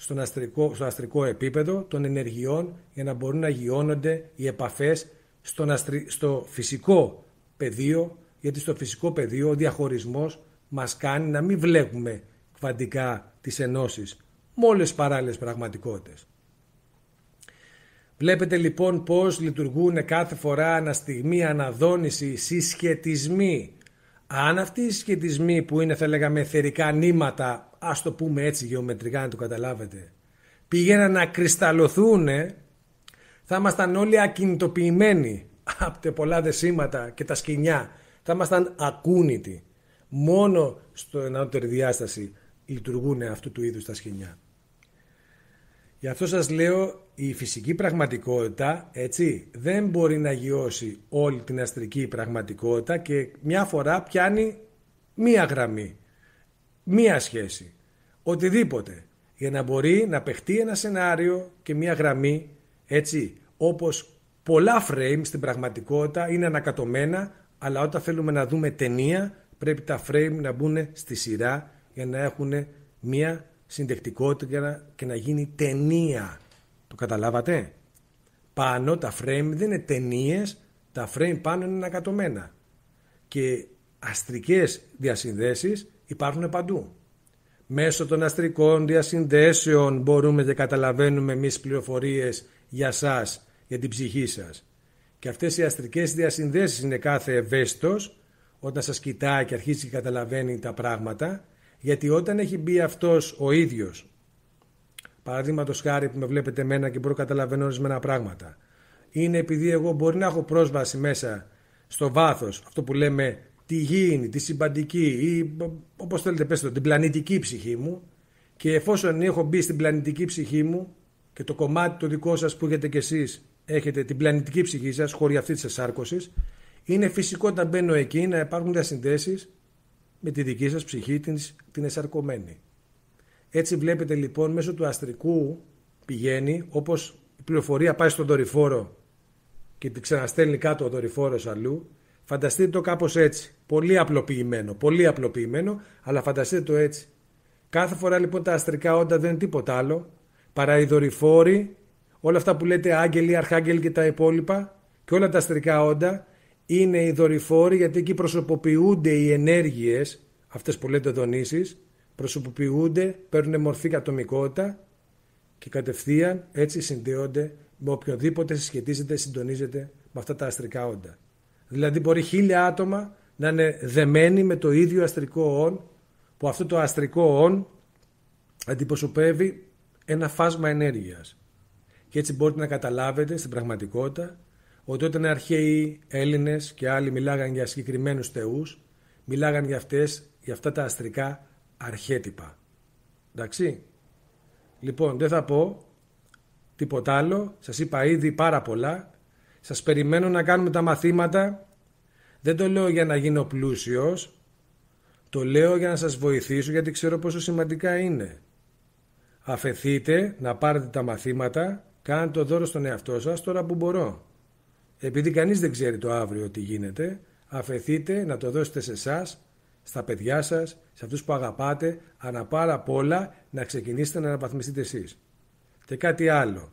στον αστρικό, στο αστρικό επίπεδο των ενεργειών για να μπορούν να γιώνονται οι επαφές στον αστρι, στο φυσικό πεδίο γιατί στο φυσικό πεδίο ο διαχωρισμός μας κάνει να μην βλέπουμε κβαντικά τις ενώσεις με όλες παράλληλες πραγματικότητες. Βλέπετε λοιπόν πώς λειτουργούν κάθε φορά αναστιγμή, αναδόνηση, συσχετισμοί αν αυτοί οι σχετισμοί που είναι θα λέγαμε θερικά νήματα, ας το πούμε έτσι γεωμετρικά να το καταλάβετε, πήγαιναν να κρυσταλλωθούν, θα ήμασταν όλοι ακινητοποιημένοι από τα πολλά δεσίματα και τα σκηνιά. Θα ήμασταν ακούνητοι. Μόνο στο ενάωτερη διάσταση λειτουργούν αυτού του είδους τα σκηνιά. Γι' αυτό σας λέω η φυσική πραγματικότητα έτσι, δεν μπορεί να γιώσει όλη την αστρική πραγματικότητα και μια φορά πιάνει μία γραμμή, μία σχέση, οτιδήποτε για να μπορεί να παιχτεί ένα σενάριο και μία γραμμή έτσι όπως πολλά frame στην πραγματικότητα είναι ανακατωμένα αλλά όταν θέλουμε να δούμε ταινία πρέπει τα frame να μπουν στη σειρά για να έχουν μία συντεκτικότητα και να γίνει ταινία. Το καταλάβατε. Πάνω τα frame δεν είναι ταινίες, τα frame πάνω είναι ανακατωμένα. Και αστρικές διασυνδέσεις υπάρχουν παντού. Μέσω των αστρικών διασυνδέσεων μπορούμε και καταλαβαίνουμε εμείς πληροφορίες για σας, για την ψυχή σας. Και αυτές οι αστρικές διασυνδέσεις είναι κάθε ευαίσθητος όταν σας κοιτάει και αρχίζει και καταλαβαίνει τα πράγματα γιατί όταν έχει μπει αυτός ο ίδιος, παραδείγματος χάρη που με βλέπετε εμένα και μπορώ να καταλαβαίνω ορισμένα πράγματα, είναι επειδή εγώ μπορεί να έχω πρόσβαση μέσα στο βάθος, αυτό που λέμε τη γήινη, τη συμπαντική ή όπως θέλετε πες το, την πλανητική ψυχή μου και εφόσον έχω μπει στην πλανητική ψυχή μου και το κομμάτι το δικό σας που έχετε κι εσείς έχετε την πλανητική ψυχή σας χωρί αυτή της εσάρκωσης είναι φυσικό να μπαίνω εκεί να υπάρχουν διασυνδέσεις με τη δική σας ψυχή την, την εσαρκωμένη. Έτσι βλέπετε λοιπόν μέσω του αστρικού πηγαίνει όπως η πληροφορία πάει στον δορυφόρο και την ξαναστέλνει κάτω ο δορυφόρος αλλού. Φανταστείτε το κάπως έτσι, πολύ απλοποιημένο, πολύ απλοποιημένο, αλλά φανταστείτε το έτσι. Κάθε φορά λοιπόν τα αστρικά όντα δεν είναι τίποτα άλλο παρά οι δορυφόροι, όλα αυτά που λέτε άγγελοι, αρχάγγελοι και τα υπόλοιπα και όλα τα αστρικά όντα είναι οι δορυφόροι γιατί εκεί προσωποποιούνται οι ενέργειες, αυτές που λέτε δονήσεις, προσωποποιούνται, παίρνουν μορφή ατομικότητα και κατευθείαν έτσι συνδέονται με οποιοδήποτε συσχετίζεται, συντονίζεται με αυτά τα αστρικά όντα. Δηλαδή μπορεί χίλια άτομα να είναι δεμένοι με το ίδιο αστρικό όν που αυτό το αστρικό όν αντιπροσωπεύει ένα φάσμα ενέργειας. Και έτσι μπορείτε να καταλάβετε στην πραγματικότητα ότι όταν αρχαίοι Έλληνες και άλλοι μιλάγαν για συγκεκριμένους θεούς, μιλάγαν για, αυτές, για αυτά τα αστρικά αρχέτυπα. Εντάξει. Λοιπόν, δεν θα πω τίποτα άλλο. Σας είπα ήδη πάρα πολλά. Σας περιμένω να κάνουμε τα μαθήματα. Δεν το λέω για να γίνω πλούσιος. Το λέω για να σας βοηθήσω γιατί ξέρω πόσο σημαντικά είναι. Αφαιθείτε να πάρετε τα μαθήματα, κάντε το δώρο στον εαυτό σας τώρα που μπορώ επειδή κανείς δεν ξέρει το αύριο τι γίνεται, αφαιθείτε να το δώσετε σε εσάς, στα παιδιά σας, σε αυτούς που αγαπάτε, ανά πάρα απ' όλα να ξεκινήσετε να αναβαθμιστείτε εσείς. Και κάτι άλλο.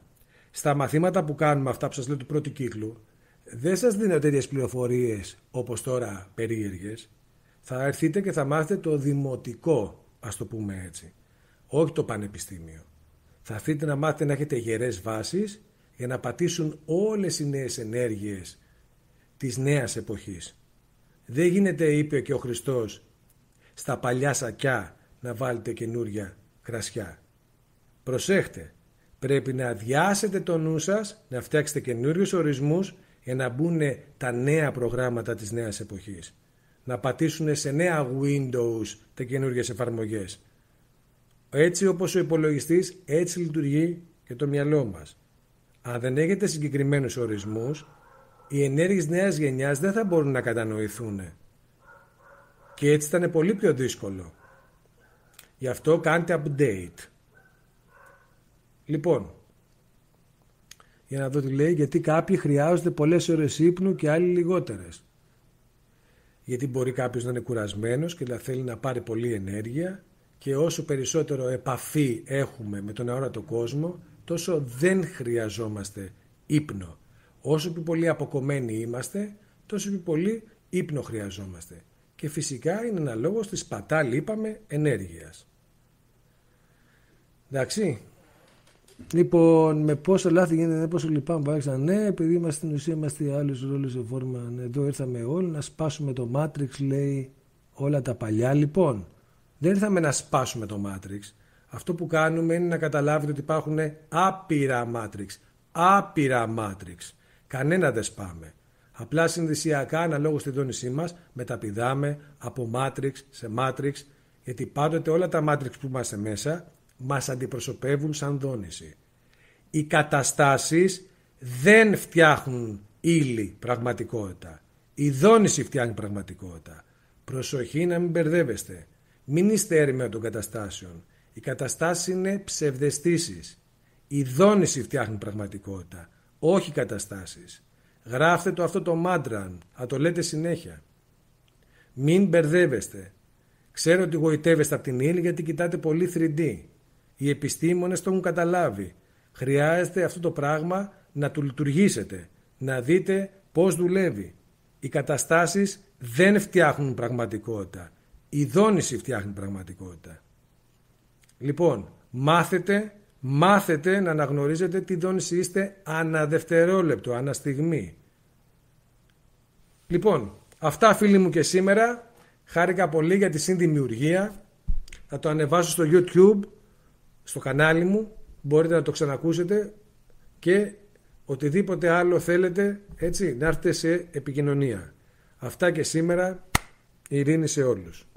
Στα μαθήματα που κάνουμε αυτά που σας λέω του πρώτου κύκλου, δεν σας δίνω τέτοιες πληροφορίες όπως τώρα περίεργες. Θα έρθετε και θα μάθετε το δημοτικό, ας το πούμε έτσι. Όχι το πανεπιστήμιο. Θα έρθετε να μάθετε να έχετε γερές βάσεις για να πατήσουν όλες οι νέες ενέργειες της νέας εποχής. Δεν γίνεται, είπε και ο Χριστός, στα παλιά σακιά να βάλετε καινούρια κρασιά. Προσέχτε, πρέπει να αδειάσετε το νου σας, να φτιάξετε καινούριους ορισμούς για να μπουν τα νέα προγράμματα της νέας εποχής. Να πατήσουν σε νέα Windows τα καινούργιες εφαρμογές. Έτσι όπως ο υπολογιστής, έτσι λειτουργεί και το μυαλό μας. Αν δεν έχετε συγκεκριμένους ορισμούς, οι ενέργειες νέας γενιάς δεν θα μπορούν να κατανοηθούν. Και έτσι θα είναι πολύ πιο δύσκολο. Γι' αυτό κάντε update. Λοιπόν, για να δω τι λέει, γιατί κάποιοι χρειάζονται πολλές ώρες ύπνου και άλλοι λιγότερες. Γιατί μπορεί κάποιος να είναι κουρασμένος και να θέλει να πάρει πολλή ενέργεια και όσο περισσότερο επαφή έχουμε με τον αόρατο κόσμο, τόσο δεν χρειαζόμαστε ύπνο. Όσο πιο πολύ αποκομμένοι είμαστε, τόσο πιο πολύ ύπνο χρειαζόμαστε. Και φυσικά είναι ένα λόγο στη σπατάλη, είπαμε, ενέργειας. Εντάξει. Λοιπόν, με πόσο λάθη γίνεται, με πόσο λυπάμαι που Ναι, επειδή είμαστε στην ουσία, είμαστε άλλου ρόλου σε ναι, εδώ ήρθαμε όλοι να σπάσουμε το Matrix, λέει όλα τα παλιά. Λοιπόν, δεν ήρθαμε να σπάσουμε το Matrix. Αυτό που κάνουμε είναι να καταλάβετε ότι υπάρχουν άπειρα μάτριξ. Άπειρα μάτριξ. Κανένα δεν σπάμε. Απλά συνδυσιακά, αναλόγως στη δόνησή μας, μεταπηδάμε από μάτριξ σε μάτριξ, γιατί πάντοτε όλα τα μάτριξ που είμαστε μέσα μας αντιπροσωπεύουν σαν δόνηση. Οι καταστάσεις δεν φτιάχνουν ύλη πραγματικότητα. Η δόνηση φτιάχνει πραγματικότητα. Προσοχή να μην μπερδεύεστε. Μην είστε έρημοι των καταστάσεων. Οι καταστάσεις είναι ψευδεστήσεις. Η δόνηση φτιάχνει πραγματικότητα, όχι καταστάσεις. Γράφτε το αυτό το μάντραν, α το λέτε συνέχεια. Μην μπερδεύεστε. Ξέρω ότι γοητεύεστε από την ύλη γιατί κοιτάτε πολύ 3D. Οι επιστήμονες το έχουν καταλάβει. Χρειάζεται αυτό το πράγμα να του λειτουργήσετε, να δείτε πώς δουλεύει. Οι καταστάσεις δεν φτιάχνουν πραγματικότητα. Η δόνηση φτιάχνει πραγματικότητα. Λοιπόν, μάθετε, μάθετε να αναγνωρίζετε τι δόνηση είστε ανά δευτερόλεπτο, ανά στιγμή. Λοιπόν, αυτά φίλοι μου και σήμερα. Χάρηκα πολύ για τη συνδημιουργία. Θα το ανεβάσω στο YouTube, στο κανάλι μου. Μπορείτε να το ξανακούσετε και οτιδήποτε άλλο θέλετε, έτσι, να έρθετε σε επικοινωνία. Αυτά και σήμερα, ειρήνη σε όλους.